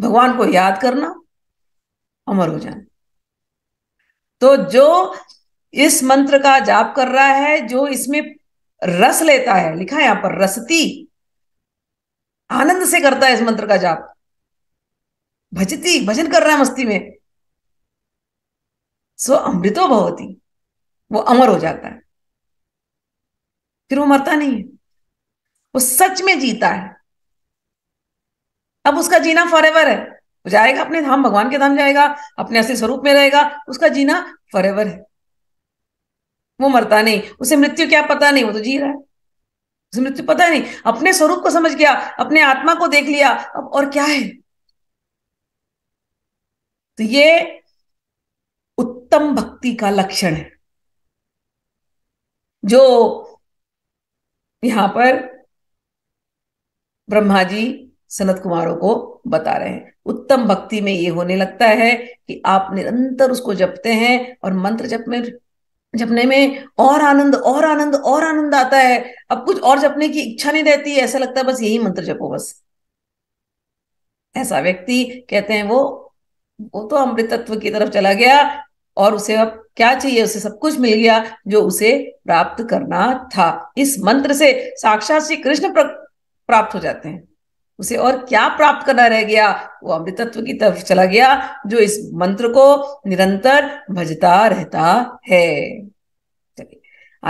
A: भगवान को याद करना अमर हो जाना तो जो इस मंत्र का जाप कर रहा है जो इसमें रस लेता है लिखा है यहां पर रसती आनंद से करता है इस मंत्र का जाप भजती भजन कर रहा है मस्ती में सो अमृतो भवती वो अमर हो जाता है फिर वो मरता नहीं है वो सच में जीता है अब उसका जीना फॉर एवर है वो जाएगा अपने धाम भगवान के धाम जाएगा अपने असली स्वरूप में रहेगा उसका जीना फॉर एवर है वो मरता नहीं उसे मृत्यु क्या पता नहीं वो तो जी रहा है उसे मृत्यु पता नहीं अपने स्वरूप को समझ गया अपने आत्मा को देख लिया अब और क्या है तो ये उत्तम भक्ति का लक्षण है जो यहां पर ब्रह्मा जी सनत कुमारों को बता रहे हैं उत्तम भक्ति में ये होने लगता है कि आप निरंतर उसको जपते हैं और मंत्र जप में जपने में और आनंद और आनंद और आनंद आता है अब कुछ और जपने की इच्छा नहीं रहती ऐसा लगता है बस यही मंत्र जपो बस ऐसा व्यक्ति कहते हैं वो वो तो अमृतत्व की तरफ चला गया और उसे अब क्या चाहिए उसे सब कुछ मिल गया जो उसे प्राप्त करना था इस मंत्र से साक्षात श्री कृष्ण प्राप्त हो जाते हैं उसे और क्या प्राप्त करना रह गया वो अमृतत्व की तरफ चला गया जो इस मंत्र को निरंतर भजता रहता है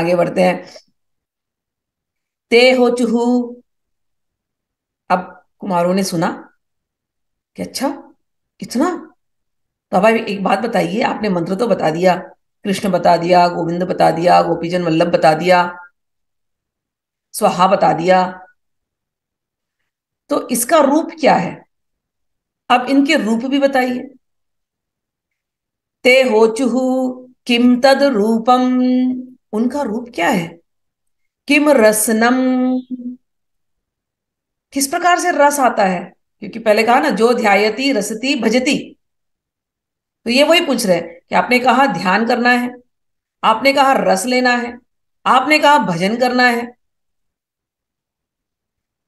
A: आगे बढ़ते हैं ते हो चुहू अब कुमारों ने सुना कि अच्छा इतना तो अब एक बात बताइए आपने मंत्र तो बता दिया कृष्ण बता दिया गोविंद बता दिया गोपीजन वल्लभ बता दिया स्वाहा बता दिया तो इसका रूप क्या है अब इनके रूप भी बताइए ते हो चुहु किम तद रूपम उनका रूप क्या है किम रसनम किस प्रकार से रस आता है क्योंकि पहले कहा ना जो ध्यायती रसती भजती तो ये वही पूछ रहे हैं कि आपने कहा ध्यान करना है आपने कहा रस लेना है आपने कहा भजन करना है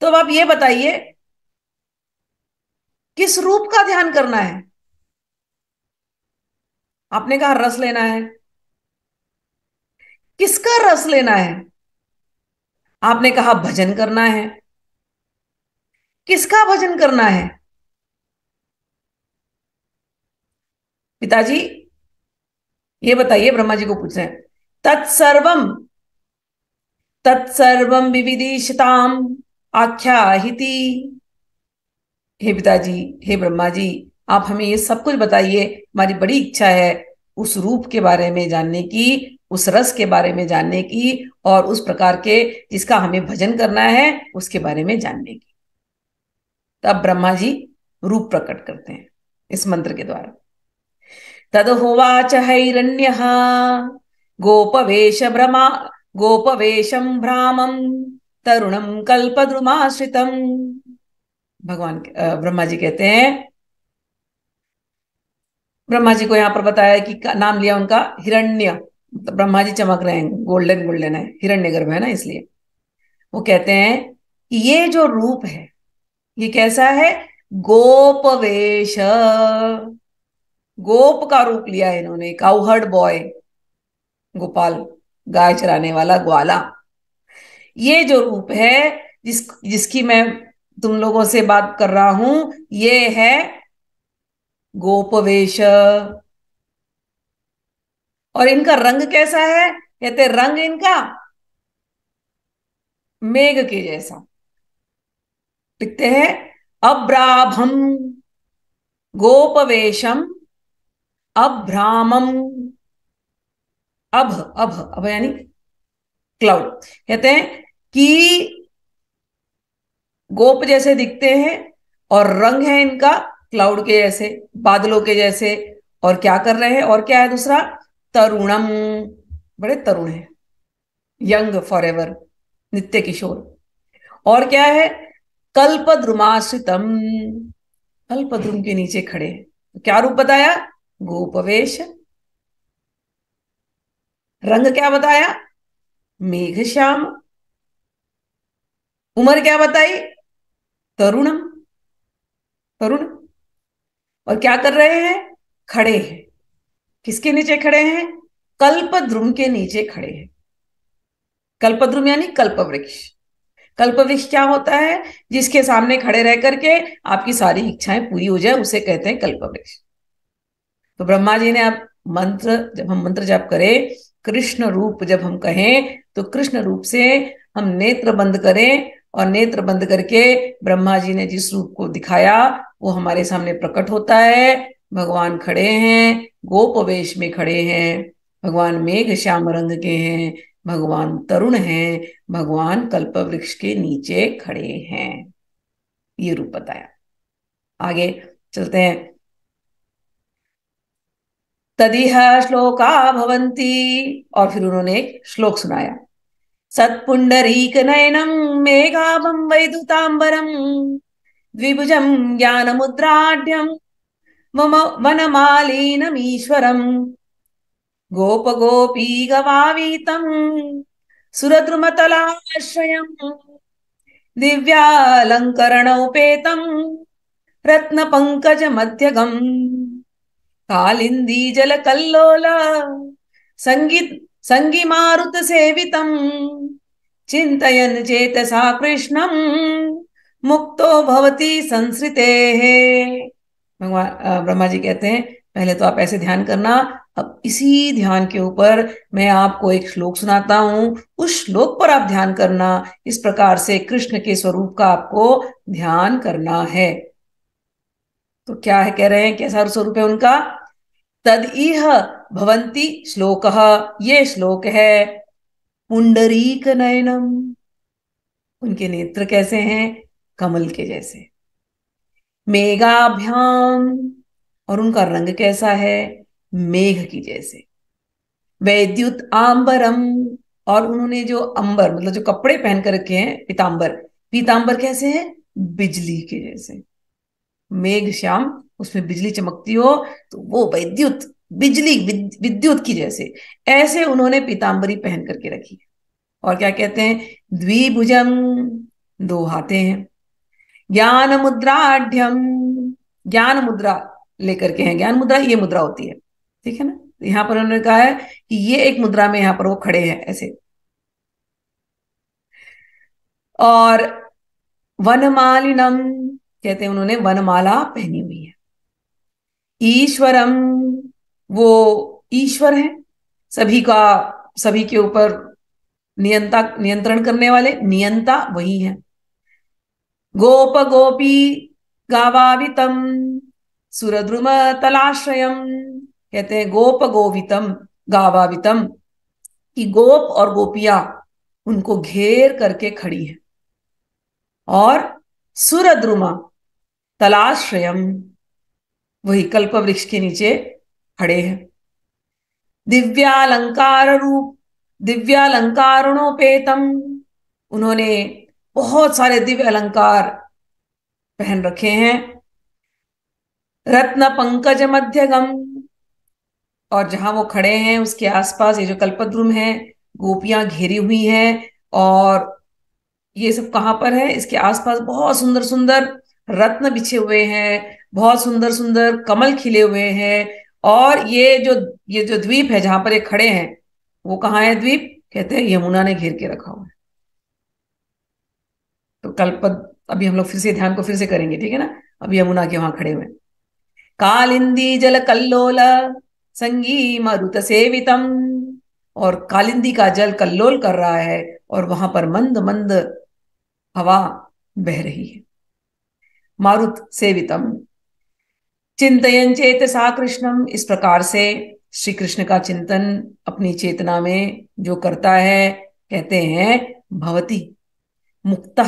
A: तो अब आप ये बताइए किस रूप का ध्यान करना है आपने कहा रस लेना है किसका रस लेना है आपने कहा भजन करना है किसका भजन करना है पिताजी ये बताइए ब्रह्मा जी को पूछ रहे हैं तत्सर्वम तत्सर्वम विविदिशताम हे पिताजी हे ब्रह्मा जी आप हमें ये सब कुछ बताइए हमारी बड़ी इच्छा है उस रूप के बारे में जानने की उस रस के बारे में जानने की और उस प्रकार के जिसका हमें भजन करना है उसके बारे में जानने की तब ब्रह्मा जी रूप प्रकट करते हैं इस मंत्र के द्वारा तद होवाच हिण्य गोपवेश भ्रमा गोपवेशम भ्रामम तरुणम कल्पद्रुमाश्रितम भगवान ब्रह्मा जी कहते हैं ब्रह्मा जी को यहाँ पर बताया कि नाम लिया उनका हिरण्य तो ब्रह्मा जी चमक रहे हैं गोल्डन गोल्डन है हिरण्य गर्भ है ना इसलिए वो कहते हैं कि ये जो रूप है ये कैसा है गोपवेश गोप का रूप लिया है इन्होंने काउहर्ड बॉय गोपाल गाय चराने वाला ग्वाला ये जो रूप है जिस जिसकी मैं तुम लोगों से बात कर रहा हूं ये है गोपवेश और इनका रंग कैसा है कहते रंग इनका मेघ के जैसा लिखते हैं अब्राभम गोपवेशम अभ्रामम अभ अभ अभ यानी क्लाउड कहते हैं कि गोप जैसे दिखते हैं और रंग है इनका क्लाउड के जैसे बादलों के जैसे और क्या कर रहे हैं और क्या है दूसरा तरुणम बड़े तरुण है यंग फॉर एवर नित्य किशोर और क्या है कल्पद्रुमाश्रितम कल्पद्रुम के नीचे खड़े तो क्या रूप बताया गोपवेश रंग क्या बताया मेघ श्याम उम्र क्या बताई तरुणम तरुण और क्या कर रहे हैं खड़े हैं किसके नीचे खड़े हैं कल्पद्रुम के नीचे खड़े हैं कल्पद्रुम यानी कल्पवृक्ष कल्पवृक्ष क्या होता है जिसके सामने खड़े रह करके आपकी सारी इच्छाएं पूरी हो जाए उसे कहते हैं कल्पवृक्ष तो ब्रह्मा जी ने आप मंत्र जब हम मंत्र जाप करें कृष्ण रूप जब हम कहें तो कृष्ण रूप से हम नेत्र बंद करें और नेत्र बंद करके ब्रह्मा जी ने जिस रूप को दिखाया वो हमारे सामने प्रकट होता है भगवान खड़े हैं गोप वेश में खड़े हैं भगवान मेघ श्याम रंग के हैं भगवान तरुण हैं भगवान कल्प वृक्ष के नीचे खड़े हैं ये रूप बताया आगे चलते हैं तदिह श्लोका भवंती और फिर उन्होंने एक श्लोक सुनाया सत्पुण्डरीकनयनं मेघाभं वैदुताम्बरम् द्विभुजं ज्ञानमुद्राढ्यं मम वनमालीनमीश्वरम् गोपगोपीगवावीतं मध्यगम कालिंदी जल कलोल संगीत संगी मारुत सङ्गिमारुतसेवितम् चेत सा कृष्ण मुक्तो भवती संसृतेः भगवान ब्रह्मा जी कहते हैं पहले तो आप ऐसे ध्यान करना अब इसी ध्यान के ऊपर मैं आपको एक श्लोक सुनाता हूं उस श्लोक पर आप ध्यान करना इस प्रकार से कृष्ण के स्वरूप का आपको ध्यान करना है तो क्या है कह रहे हैं कैसा स्वरूप है उनका तद इह भवंती श्लोक ये श्लोक है पुंडरीक नयनम उनके नेत्र कैसे हैं कमल के जैसे मेघाभ्याम और उनका रंग कैसा है मेघ की जैसे वैद्युत आंबरम और उन्होंने जो अंबर मतलब जो कपड़े पहन कर रखे हैं पीताम्बर पीताम्बर कैसे हैं बिजली के जैसे मेघ श्याम उसमें बिजली चमकती हो तो वो वैद्युत बिजली विद्युत की जैसे ऐसे उन्होंने पीताम्बरी पहन करके रखी और क्या कहते हैं द्विभुजम दो हाथे हैं ज्ञान मुद्राढ़ ज्ञान मुद्रा लेकर के हैं ज्ञान मुद्रा ये मुद्रा होती है ठीक है ना तो यहां पर उन्होंने कहा है कि ये एक मुद्रा में यहां पर वो खड़े हैं ऐसे और वनमालिनम कहते हैं उन्होंने वनमाला पहनी हुई है ईश्वरम वो ईश्वर हैं सभी का सभी के ऊपर नियंता नियंत्रण करने वाले नियंता वही है गोप गोपी गावावितम सुरद्रुम तलाश्रयम कहते हैं गोप गोवितम गावावितम कि गोप और गोपिया उनको घेर करके खड़ी है और सुरद्रुमा तलाश्रयम वही कल्प वृक्ष के नीचे खड़े हैं दिव्यालंकार रूप दिव्यालंकारणोपेतम उन्होंने बहुत सारे दिव्य अलंकार पहन रखे हैं रत्न पंकज मध्यगम और जहां वो खड़े हैं उसके आसपास ये जो कल्पद्रुम है गोपियां घेरी हुई हैं और ये सब कहाँ पर है इसके आसपास बहुत सुंदर सुंदर रत्न बिछे हुए हैं बहुत सुंदर सुंदर कमल खिले हुए हैं और ये जो ये जो द्वीप है जहां पर ये खड़े हैं वो कहाँ है द्वीप कहते हैं यमुना ने घेर के रखा हुआ है तो कल्पद अभी हम लोग फिर से ध्यान को फिर से करेंगे ठीक है ना अब यमुना के वहां खड़े हुए कालिंदी जल कल्लोल संगी मरुत सेवितम और कालिंदी का जल कल्लोल कर रहा है और वहां पर मंद मंद हवा बह रही है मारुत सेवितम चिंतन चेत सा कृष्णम इस प्रकार से श्री कृष्ण का चिंतन अपनी चेतना में जो करता है कहते हैं भवती मुक्त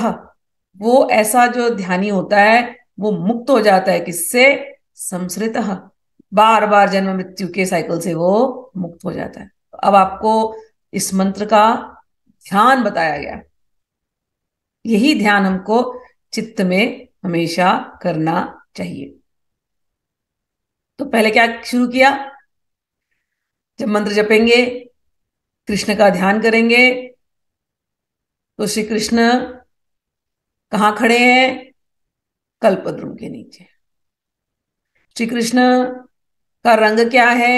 A: वो ऐसा जो ध्यानी होता है वो मुक्त हो जाता है किससे संस्कृत बार बार जन्म मृत्यु के साइकिल से वो मुक्त हो जाता है अब आपको इस मंत्र का ध्यान बताया गया यही ध्यान हमको चित्त में हमेशा करना चाहिए तो पहले क्या शुरू किया जब मंत्र जपेंगे कृष्ण का ध्यान करेंगे तो श्री कृष्ण कहाँ खड़े हैं कल्पद्रुम के नीचे श्री कृष्ण का रंग क्या है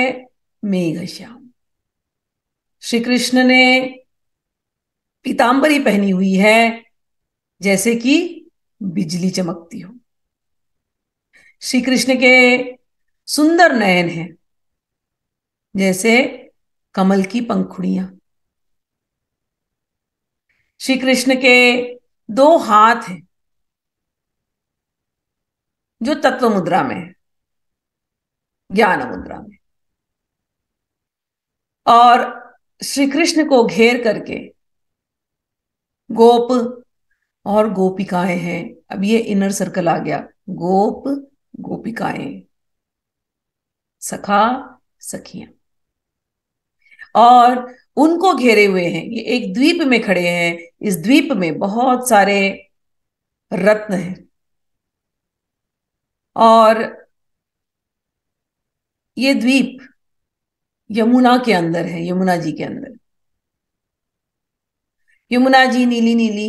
A: मेघ श्याम श्री कृष्ण ने पीताम्बरी पहनी हुई है जैसे कि बिजली चमकती हो श्री कृष्ण के सुंदर नयन है जैसे कमल की पंखुड़ियां श्री कृष्ण के दो हाथ हैं जो तत्व मुद्रा में है ज्ञान मुद्रा में और श्री कृष्ण को घेर करके गोप और गोपिकाएं हैं अब ये इनर सर्कल आ गया गोप गोपिकाएं सखा सखिया और उनको घेरे हुए हैं ये एक द्वीप में खड़े हैं इस द्वीप में बहुत सारे रत्न हैं और ये द्वीप यमुना के अंदर है यमुना जी के अंदर यमुना जी नीली नीली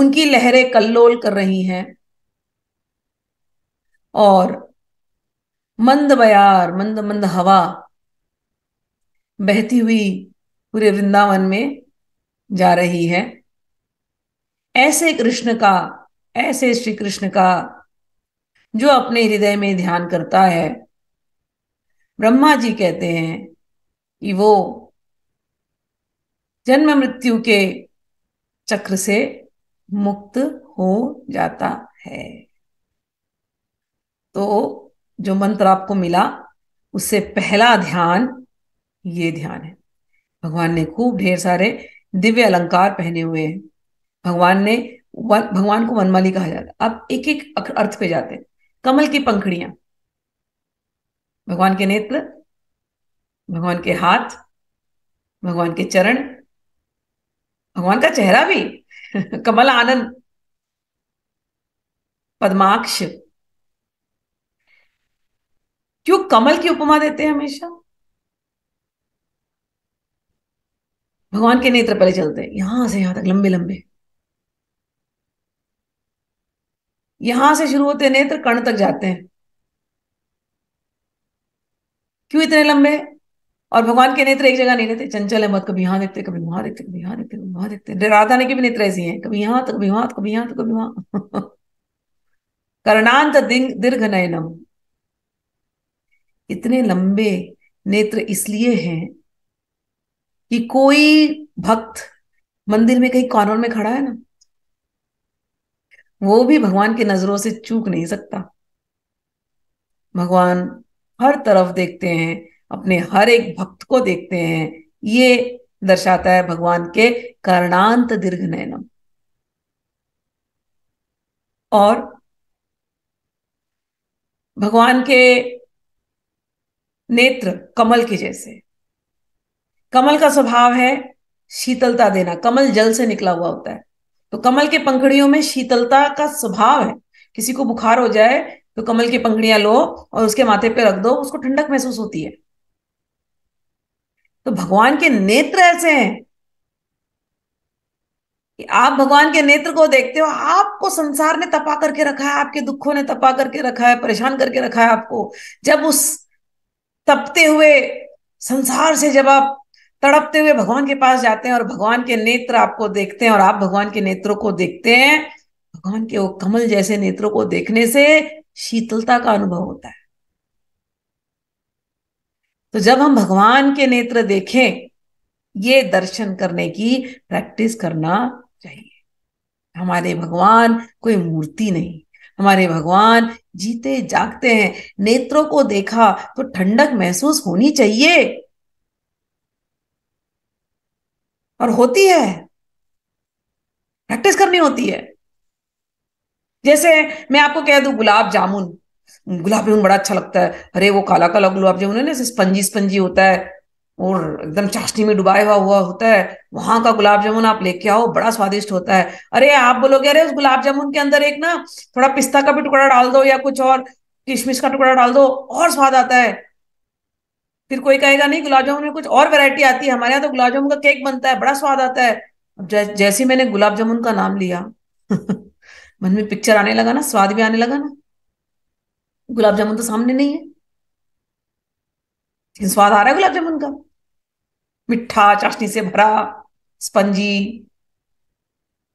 A: उनकी लहरें कल्लोल कर रही हैं और मंद बयार मंद मंद हवा बहती हुई पूरे वृंदावन में जा रही है ऐसे कृष्ण का ऐसे श्री कृष्ण का जो अपने हृदय में ध्यान करता है ब्रह्मा जी कहते हैं कि वो जन्म मृत्यु के चक्र से मुक्त हो जाता है तो जो मंत्र आपको मिला उससे पहला ध्यान ये ध्यान है भगवान ने खूब ढेर सारे दिव्य अलंकार पहने हुए हैं भगवान ने वन, भगवान को वनमाली कहा जाता है अब एक एक अर्थ पे जाते हैं कमल की पंखड़ियां भगवान के नेत्र भगवान के हाथ भगवान के चरण भगवान का चेहरा भी कमल आनंद पद्माक्ष क्यों कमल की उपमा देते हैं हमेशा भगवान के नेत्र पहले चलते हैं यहां से यहां तक लंबे लंबे यहां से शुरू होते नेत्र कर्ण तक जाते हैं क्यों इतने लंबे और भगवान के नेत्र एक जगह नहीं रहते चंचल है मत कभी यहां देखते कभी वहां देखते कभी यहां देखते कभी वहां देखते राधा ने के भी नेत्र ऐसी हैं कभी यहां तो कभी वहां तो कभी यहां तो कभी वहां कर्णांत दीर्घ नयनम इतने लंबे नेत्र इसलिए हैं कि कोई भक्त मंदिर में कहीं कॉर्नर में खड़ा है ना वो भी भगवान की नजरों से चूक नहीं सकता भगवान हर तरफ देखते हैं अपने हर एक भक्त को देखते हैं ये दर्शाता है भगवान के कर्णांत दीर्घ नयनम और भगवान के नेत्र कमल के जैसे कमल का स्वभाव है शीतलता देना कमल जल से निकला हुआ होता है तो कमल के पंखड़ियों में शीतलता का स्वभाव है किसी को बुखार हो जाए तो कमल की पंखड़ियां लो और उसके माथे पे रख दो उसको ठंडक महसूस होती है तो भगवान के नेत्र ऐसे हैं कि आप भगवान के नेत्र को देखते हो आपको संसार ने तपा करके रखा है आपके दुखों ने तपा करके रखा है परेशान करके रखा है आपको जब उस तपते हुए संसार से जब आप तड़पते हुए भगवान के पास जाते हैं और भगवान के नेत्र आपको देखते हैं और आप भगवान के नेत्रों को देखते हैं भगवान के वो कमल जैसे नेत्रों को देखने से शीतलता का अनुभव होता है तो जब हम भगवान के नेत्र देखें ये दर्शन करने की प्रैक्टिस करना चाहिए हमारे भगवान कोई मूर्ति नहीं हमारे भगवान जीते जागते हैं नेत्रों को देखा तो ठंडक महसूस होनी चाहिए और होती है प्रैक्टिस करनी होती है जैसे मैं आपको कह दू गुलाब जामुन गुलाब जामुन बड़ा अच्छा लगता है अरे वो काला काला गुलाब जामुन है ना स्पंजी स्पंजी होता है और एकदम चाशनी में डुबाया हुआ हुआ होता है वहां का गुलाब जामुन आप लेके आओ बड़ा स्वादिष्ट होता है अरे आप बोलोगे अरे उस गुलाब जामुन के अंदर एक ना थोड़ा पिस्ता का भी टुकड़ा डाल दो या कुछ और किशमिश का टुकड़ा डाल दो और स्वाद आता है फिर कोई कहेगा नहीं गुलाब जामुन में कुछ और वेरायटी आती है हमारे यहाँ तो गुलाब जामुन का केक बनता है बड़ा स्वाद आता है जै, जैसे मैंने गुलाब जामुन का नाम लिया मन में पिक्चर आने लगा ना स्वाद भी आने लगा ना गुलाब जामुन तो सामने नहीं है स्वाद आ रहा है गुलाब जामुन का मिठा चाशनी से भरा स्पंजी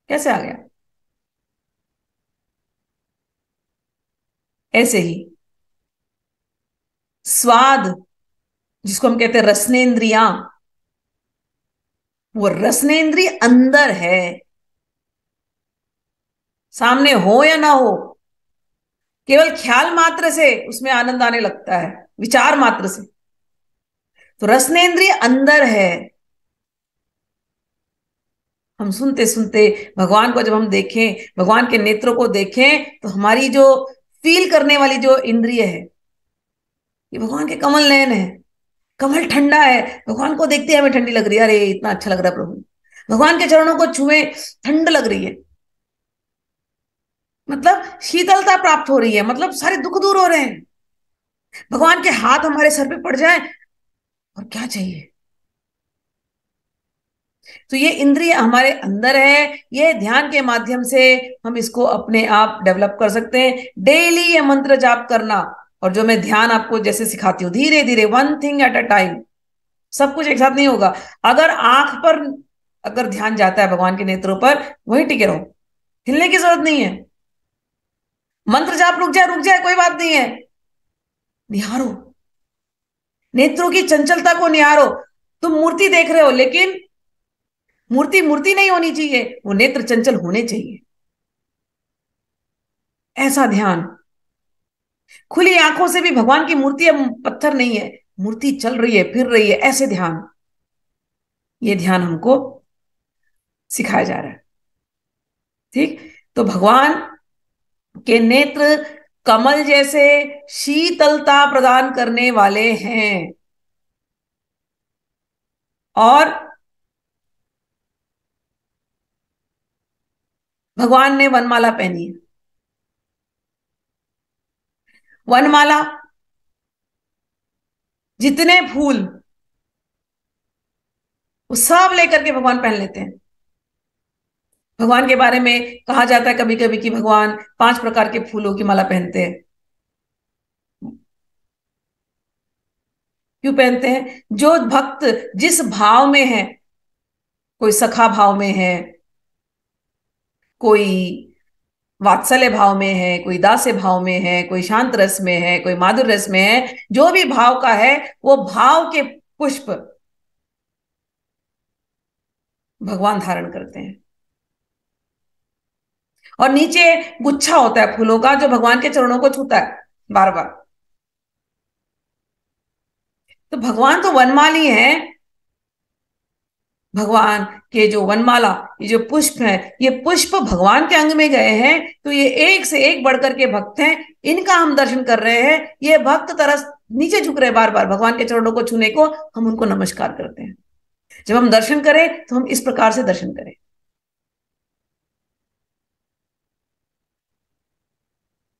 A: कैसे आ गया ऐसे ही स्वाद जिसको हम कहते हैं रसनेन्द्रिया वो रसनेन्द्रिय अंदर है सामने हो या ना हो केवल ख्याल मात्र से उसमें आनंद आने लगता है विचार मात्र से तो रसनेन्द्रिय अंदर है हम सुनते सुनते भगवान को जब हम देखें भगवान के नेत्रों को देखें तो हमारी जो फील करने वाली जो इंद्रिय है ये भगवान के कमल नयन है कमल ठंडा है भगवान को देखते हमें ठंडी लग रही है अरे इतना अच्छा लग रहा है प्रभु भगवान के चरणों को छुए ठंड लग रही है मतलब शीतलता प्राप्त हो रही है मतलब सारे दुख दूर हो रहे हैं भगवान के हाथ हमारे सर पे पड़ जाए और क्या चाहिए तो ये इंद्रिय हमारे अंदर है ये ध्यान के माध्यम से हम इसको अपने आप डेवलप कर सकते हैं डेली ये मंत्र जाप करना और जो मैं ध्यान आपको जैसे सिखाती हूं धीरे धीरे one thing at a time सब कुछ एक साथ नहीं होगा अगर आंख पर अगर ध्यान जाता है भगवान के नेत्रों पर वही टिके रहो हिलने की जरूरत नहीं है मंत्र जाप रुक जाए रुक जाए कोई बात नहीं है निहारो नेत्रों की चंचलता को निहारो तुम मूर्ति देख रहे हो लेकिन मूर्ति मूर्ति नहीं होनी चाहिए वो नेत्र चंचल होने चाहिए ऐसा ध्यान खुली आंखों से भी भगवान की मूर्ति अब पत्थर नहीं है मूर्ति चल रही है फिर रही है ऐसे ध्यान ये ध्यान हमको सिखाया जा रहा है ठीक तो भगवान के नेत्र कमल जैसे शीतलता प्रदान करने वाले हैं और भगवान ने वनमाला पहनी है वनमाला जितने फूल वो सब लेकर के भगवान पहन लेते हैं भगवान के बारे में कहा जाता है कभी कभी कि भगवान पांच प्रकार के फूलों की माला पहनते हैं क्यों पहनते हैं जो भक्त जिस भाव में है कोई सखा भाव में है कोई वात्सल्य भाव में है कोई दास्य भाव में है कोई शांत रस में है कोई माधुर रस में है जो भी भाव का है वो भाव के पुष्प भगवान धारण करते हैं और नीचे गुच्छा होता है फूलों का जो भगवान के चरणों को छूता है बार बार तो भगवान तो वनमाली है भगवान के जो वनमाला ये जो पुष्प है ये पुष्प भगवान के अंग में गए हैं तो ये एक से एक बढ़कर के भक्त हैं इनका हम दर्शन कर रहे हैं ये भक्त तरस नीचे झुक रहे बार बार भगवान के चरणों को छूने को हम उनको नमस्कार करते हैं जब हम दर्शन करें तो हम इस प्रकार से दर्शन करें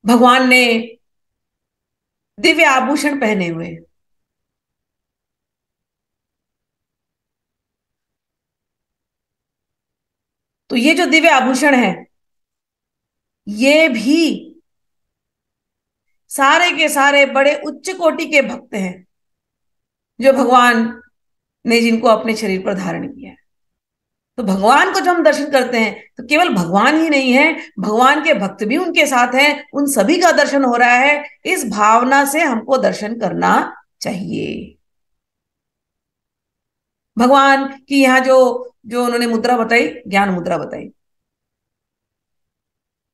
A: भगवान ने दिव्य आभूषण पहने हुए तो ये जो दिव्य आभूषण है ये भी सारे के सारे बड़े उच्च कोटि के भक्त हैं जो भगवान ने जिनको अपने शरीर पर धारण किया तो भगवान को जब हम दर्शन करते हैं तो केवल भगवान ही नहीं है भगवान के भक्त भी उनके साथ हैं उन सभी का दर्शन हो रहा है इस भावना से हमको दर्शन करना चाहिए भगवान की यहाँ जो जो उन्होंने मुद्रा बताई ज्ञान मुद्रा बताई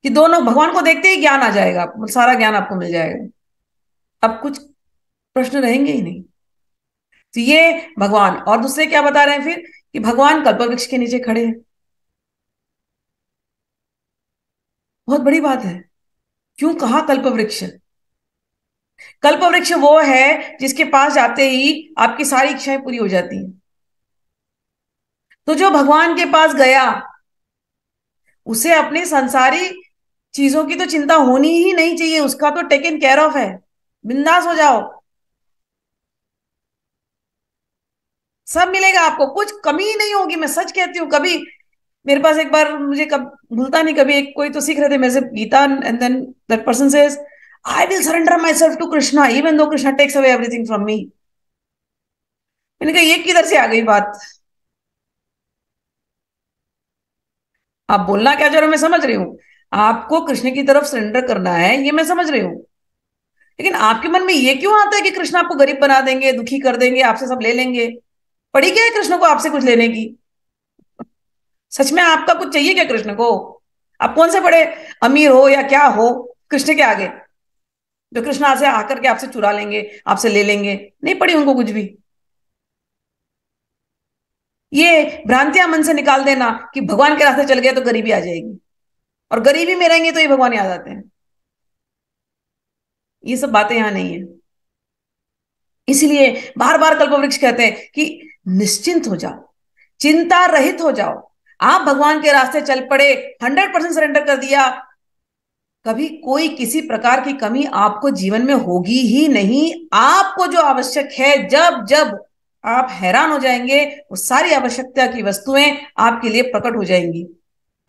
A: कि दोनों भगवान को देखते ही ज्ञान आ जाएगा सारा ज्ञान आपको मिल जाएगा अब कुछ प्रश्न रहेंगे ही नहीं तो ये भगवान और दूसरे क्या बता रहे हैं फिर कि भगवान कल्प वृक्ष के नीचे खड़े हैं बहुत बड़ी बात है क्यों कहा कल्प वृक्ष कल्प वृक्ष वो है जिसके पास जाते ही आपकी सारी इच्छाएं पूरी हो जाती हैं तो जो भगवान के पास गया उसे अपने संसारी चीजों की तो चिंता होनी ही नहीं चाहिए उसका तो टेकन केयर ऑफ है बिंदास हो जाओ सब मिलेगा आपको कुछ कमी नहीं होगी मैं सच कहती हूँ कभी मेरे पास एक बार मुझे कब भूलता नहीं कभी एक कोई तो सीख रहे थे मेरे से Gita and then that person says I will surrender myself to Krishna even though Krishna takes away everything from me मैंने कहा ये किधर से आ गई बात आप बोलना क्या चाह रहे हो मैं समझ रही हूं आपको कृष्ण की तरफ सरेंडर करना है ये मैं समझ रही हूँ लेकिन आपके मन में ये क्यों आता है कि कृष्ण आपको गरीब बना देंगे दुखी कर देंगे आपसे सब ले लेंगे पड़ी क्या है कृष्ण को आपसे कुछ लेने की सच में आपका कुछ चाहिए क्या कृष्ण को आप कौन से बड़े अमीर हो या क्या हो कृष्ण के आगे जो कृष्ण से आकर के आपसे चुरा लेंगे आपसे ले लेंगे नहीं पड़ी उनको कुछ भी ये भ्रांतियां मन से निकाल देना कि भगवान के रास्ते चल गया तो गरीबी आ जाएगी और गरीबी में रहेंगे तो ये भगवान याद आते हैं ये सब बातें यहां नहीं है इसलिए बार बार कल्पवृक्ष कहते हैं कि निश्चिंत हो जाओ चिंता रहित हो जाओ आप भगवान के रास्ते चल पड़े हंड्रेड परसेंट सरेंडर कर दिया कभी कोई किसी प्रकार की कमी आपको जीवन में होगी ही नहीं आपको जो आवश्यक है जब जब आप हैरान हो जाएंगे वो सारी आवश्यकता की वस्तुएं आपके लिए प्रकट हो जाएंगी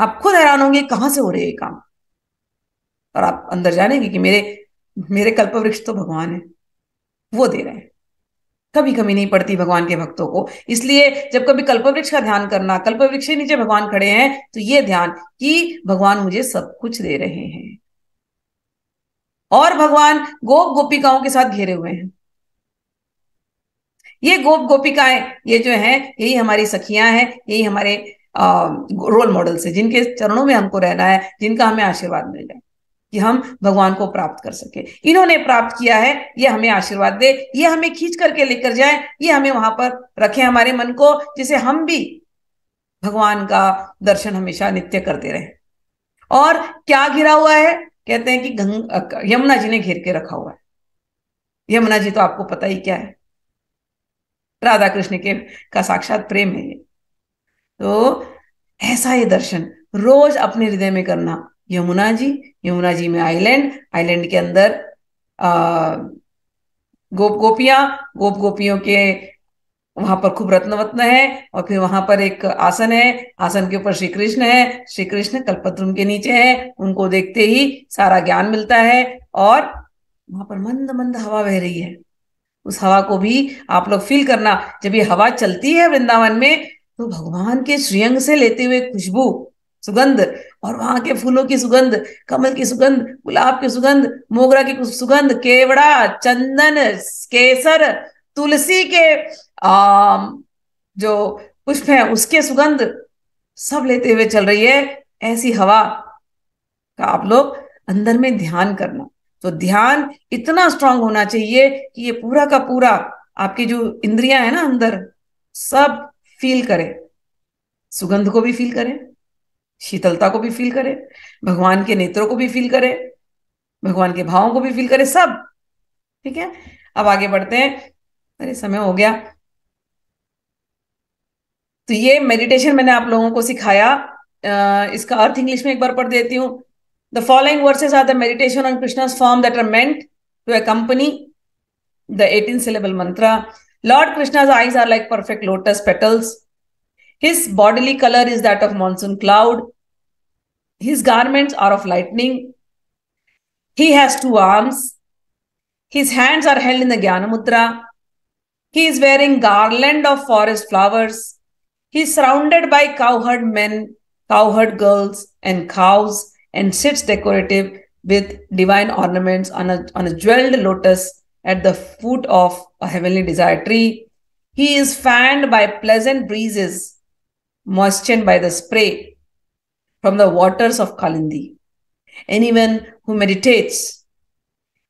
A: आप खुद हैरान होंगे कहां से हो रहे ये काम और आप अंदर जानेंगे कि मेरे मेरे कल्पवृक्ष तो भगवान है वो दे रहे हैं कभी कमी नहीं पड़ती भगवान के भक्तों को इसलिए जब कभी कल्प वृक्ष का ध्यान करना कल्प वृक्ष नीचे भगवान खड़े हैं तो ये ध्यान कि भगवान मुझे सब कुछ दे रहे हैं और भगवान गोप गोपिकाओं के साथ घेरे हुए हैं ये गोप गोपिकाएं ये जो है यही हमारी सखियां हैं यही हमारे रोल मॉडल से जिनके चरणों में हमको रहना है जिनका हमें आशीर्वाद मिल जाए कि हम भगवान को प्राप्त कर सके इन्होंने प्राप्त किया है ये हमें आशीर्वाद दे ये हमें खींच करके लेकर जाए ये हमें वहां पर रखे हमारे मन को जिसे हम भी भगवान का दर्शन हमेशा नित्य करते रहे और क्या घिरा हुआ है कहते हैं कि यमुना जी ने घेर के रखा हुआ है यमुना जी तो आपको पता ही क्या है राधा कृष्ण के का साक्षात प्रेम है ये तो ऐसा ये दर्शन रोज अपने हृदय में करना यमुना जी यमुना जी में आइलैंड आइलैंड के अंदर आ, गोप गोपियां गोप गोपियों के वहां पर खूब रत्न वत्न है और फिर वहां पर एक आसन है आसन के ऊपर श्री कृष्ण है श्री कृष्ण कल्पतरुम के नीचे है उनको देखते ही सारा ज्ञान मिलता है और वहां पर मंद मंद हवा बह रही है उस हवा को भी आप लोग फील करना जब ये हवा चलती है वृंदावन में तो भगवान के श्रीअंग से लेते हुए खुशबू सुगंध और वहां के फूलों की सुगंध कमल की सुगंध गुलाब की सुगंध मोगरा की सुगंध केवड़ा चंदन केसर तुलसी के आ, जो पुष्प है उसके सुगंध सब लेते हुए चल रही है ऐसी हवा का आप लोग अंदर में ध्यान करना तो ध्यान इतना स्ट्रांग होना चाहिए कि ये पूरा का पूरा आपकी जो इंद्रिया है ना अंदर सब फील करें सुगंध को भी फील करें शीतलता को भी फील करे भगवान के नेत्रों को भी फील करे भगवान के भावों को भी फील करे सब ठीक है अब आगे बढ़ते हैं अरे समय हो गया तो ये मेडिटेशन मैंने आप लोगों को सिखाया इसका अर्थ इंग्लिश में एक बार पढ़ देती हूँ the following verses are the meditation on Krishna's form are meant to to company the eighteen syllable mantra lord Krishna's eyes are like perfect lotus petals His bodily color is that of monsoon cloud. His garments are of lightning. He has two arms. His hands are held in the Gyanamudra. He is wearing garland of forest flowers. He is surrounded by cowherd men, cowherd girls, and cows, and sits decorative with divine ornaments on a, on a jeweled lotus at the foot of a heavenly desire tree. He is fanned by pleasant breezes moistened by the spray from the waters of Kalindi. Anyone who meditates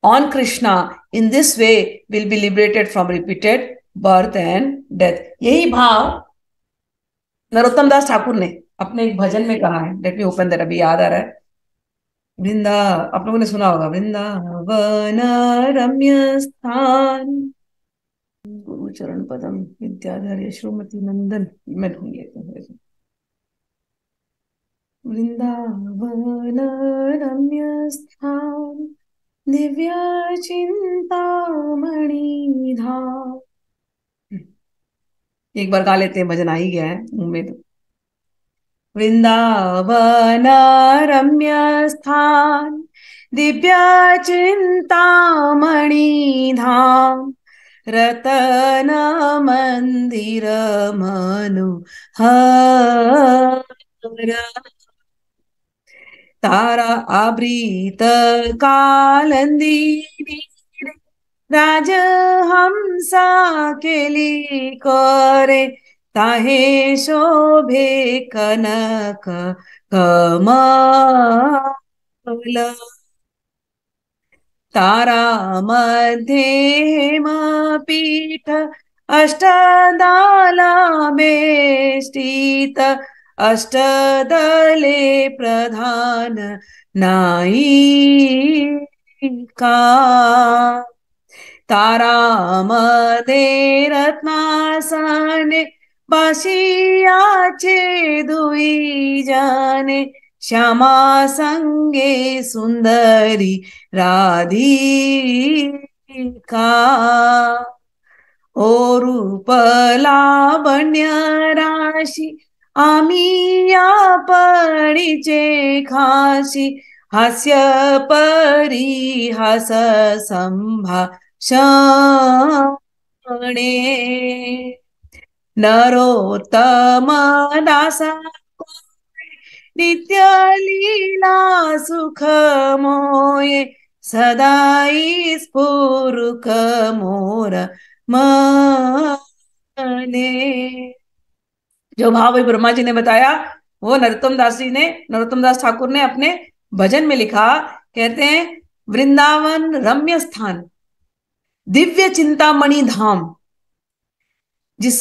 A: on Krishna in this way will be liberated from repeated birth and death. यही भाव नरोत्तम दास ठाकुर ने अपने एक भजन में कहा है let me open that अभी याद आ रहा है वृंदा आप लोगों ने सुना होगा वृंदा वन रम्य स्थान चरण पदम विद्याधर यशोमती नंदन मैं ढूंढ लेती हूँ वृंदावन रम्य स्थान दिव्य चिंता धाम हम्म। एक बार गा लेते हैं भजन आ ही गया है उम्मीद तो। वृंदावन रम्य स्थान दिव्य चिंता धाम रतना मंदिर मनु तारा आवृत कालंदी राज हम केली करे ताहे शोभे कनक कमल तारा तारामध्ये मापीठ अष्टदालामेष्टित अष्टदले प्रधान नायिका मध्ये रत्नासाने बसियाचे दुई जाने श्यामा सङ्गे सुन्दरी राधिका ओ राशि आमिया या पडीचे खाशी हास्य परी हास संभाषणे नरोत्तम दासा सुख सुखमोये सदाई स्फुरुक मोर मने जो भाव ब्रह्मा जी ने बताया वो नरोत्तम दास जी ने नरोत्तम दास ठाकुर ने अपने भजन में लिखा कहते हैं वृंदावन रम्य स्थान दिव्य चिंतामणि धाम जिस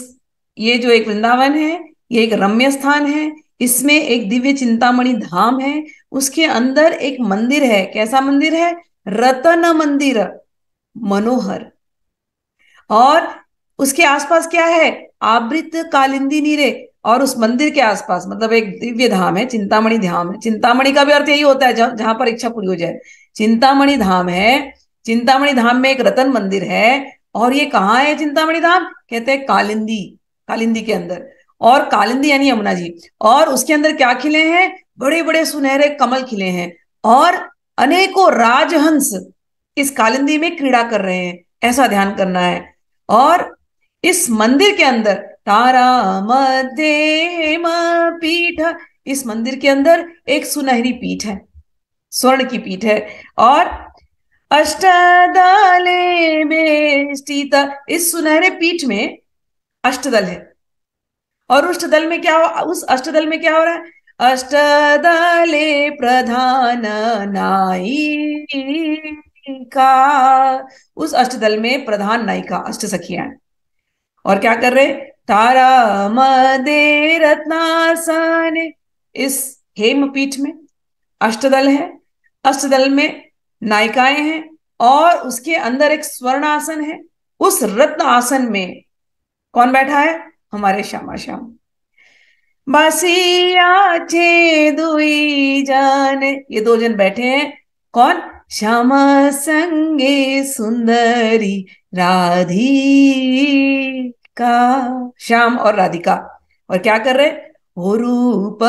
A: ये जो एक वृंदावन है ये एक रम्य स्थान है इसमें एक दिव्य चिंतामणि धाम है उसके अंदर एक मंदिर है कैसा मंदिर है रतन मंदिर मनोहर और उसके आसपास क्या है आवृत कालिंदी नीरे और उस मंदिर के आसपास मतलब एक दिव्य धाम है चिंतामणि धाम है चिंतामणि का भी अर्थ यही होता है जहां जहां पर इच्छा पूरी हो जाए चिंतामणि धाम है चिंतामणि धाम में एक रतन मंदिर है और ये कहाँ है चिंतामणि धाम कहते हैं कालिंदी कालिंदी के अंदर और कालिंदी यानी यमुना जी और उसके अंदर क्या खिले हैं बड़े बड़े सुनहरे कमल खिले हैं और अनेकों राजहंस इस कालिंदी में क्रीड़ा कर रहे हैं ऐसा ध्यान करना है और इस मंदिर के अंदर तारा मध्यम पीठ इस मंदिर के अंदर एक सुनहरी पीठ है स्वर्ण की पीठ है और अष्टदले बेष्टिता इस सुनहरे पीठ में अष्टदल है और अष्टदल में क्या हो उस अष्टदल में क्या हो रहा है अष्टदले प्रधान नायिका उस अष्टदल में प्रधान नायिका अष्ट सखिया और क्या कर रहे तारा मदे रत्नासन इस हेमपीठ में अष्टदल है अष्टदल में नायिकाएं हैं और उसके अंदर एक स्वर्ण आसन है उस रत्न आसन में कौन बैठा है हमारे श्यामा श्याम बसिया दुई जाने ये दो जन बैठे हैं कौन श्यामा संगे सुंदरी राधिका श्याम और राधिका और क्या कर रहे हो रूप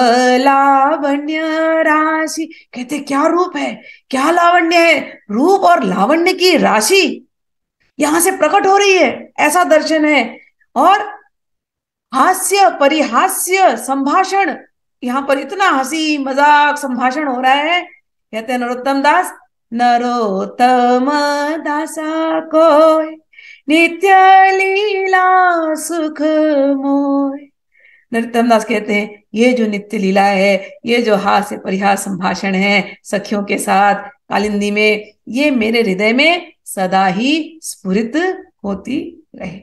A: लावण्य राशि कहते क्या रूप है क्या लावण्य है रूप और लावण्य की राशि यहां से प्रकट हो रही है ऐसा दर्शन है और हास्य परिहास्य संभाषण यहाँ पर इतना हंसी मजाक संभाषण हो रहा है कहते हैं नरोत्तम दास नरोत्तम दासा को नित्य लीला सुख मोय नरोत्तम दास कहते हैं ये जो नित्य लीला है ये जो हास्य परिहास संभाषण है सखियों के साथ कालिंदी में ये मेरे हृदय में सदा ही स्फुरित होती रहे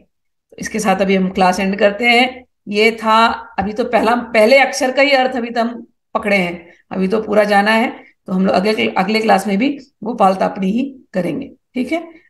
A: इसके साथ अभी हम क्लास एंड करते हैं ये था अभी तो पहला पहले अक्षर का ही अर्थ अभी तो हम पकड़े हैं अभी तो पूरा जाना है तो हम लोग अगले अगले क्लास में भी गोपाल तापड़ी ही करेंगे ठीक है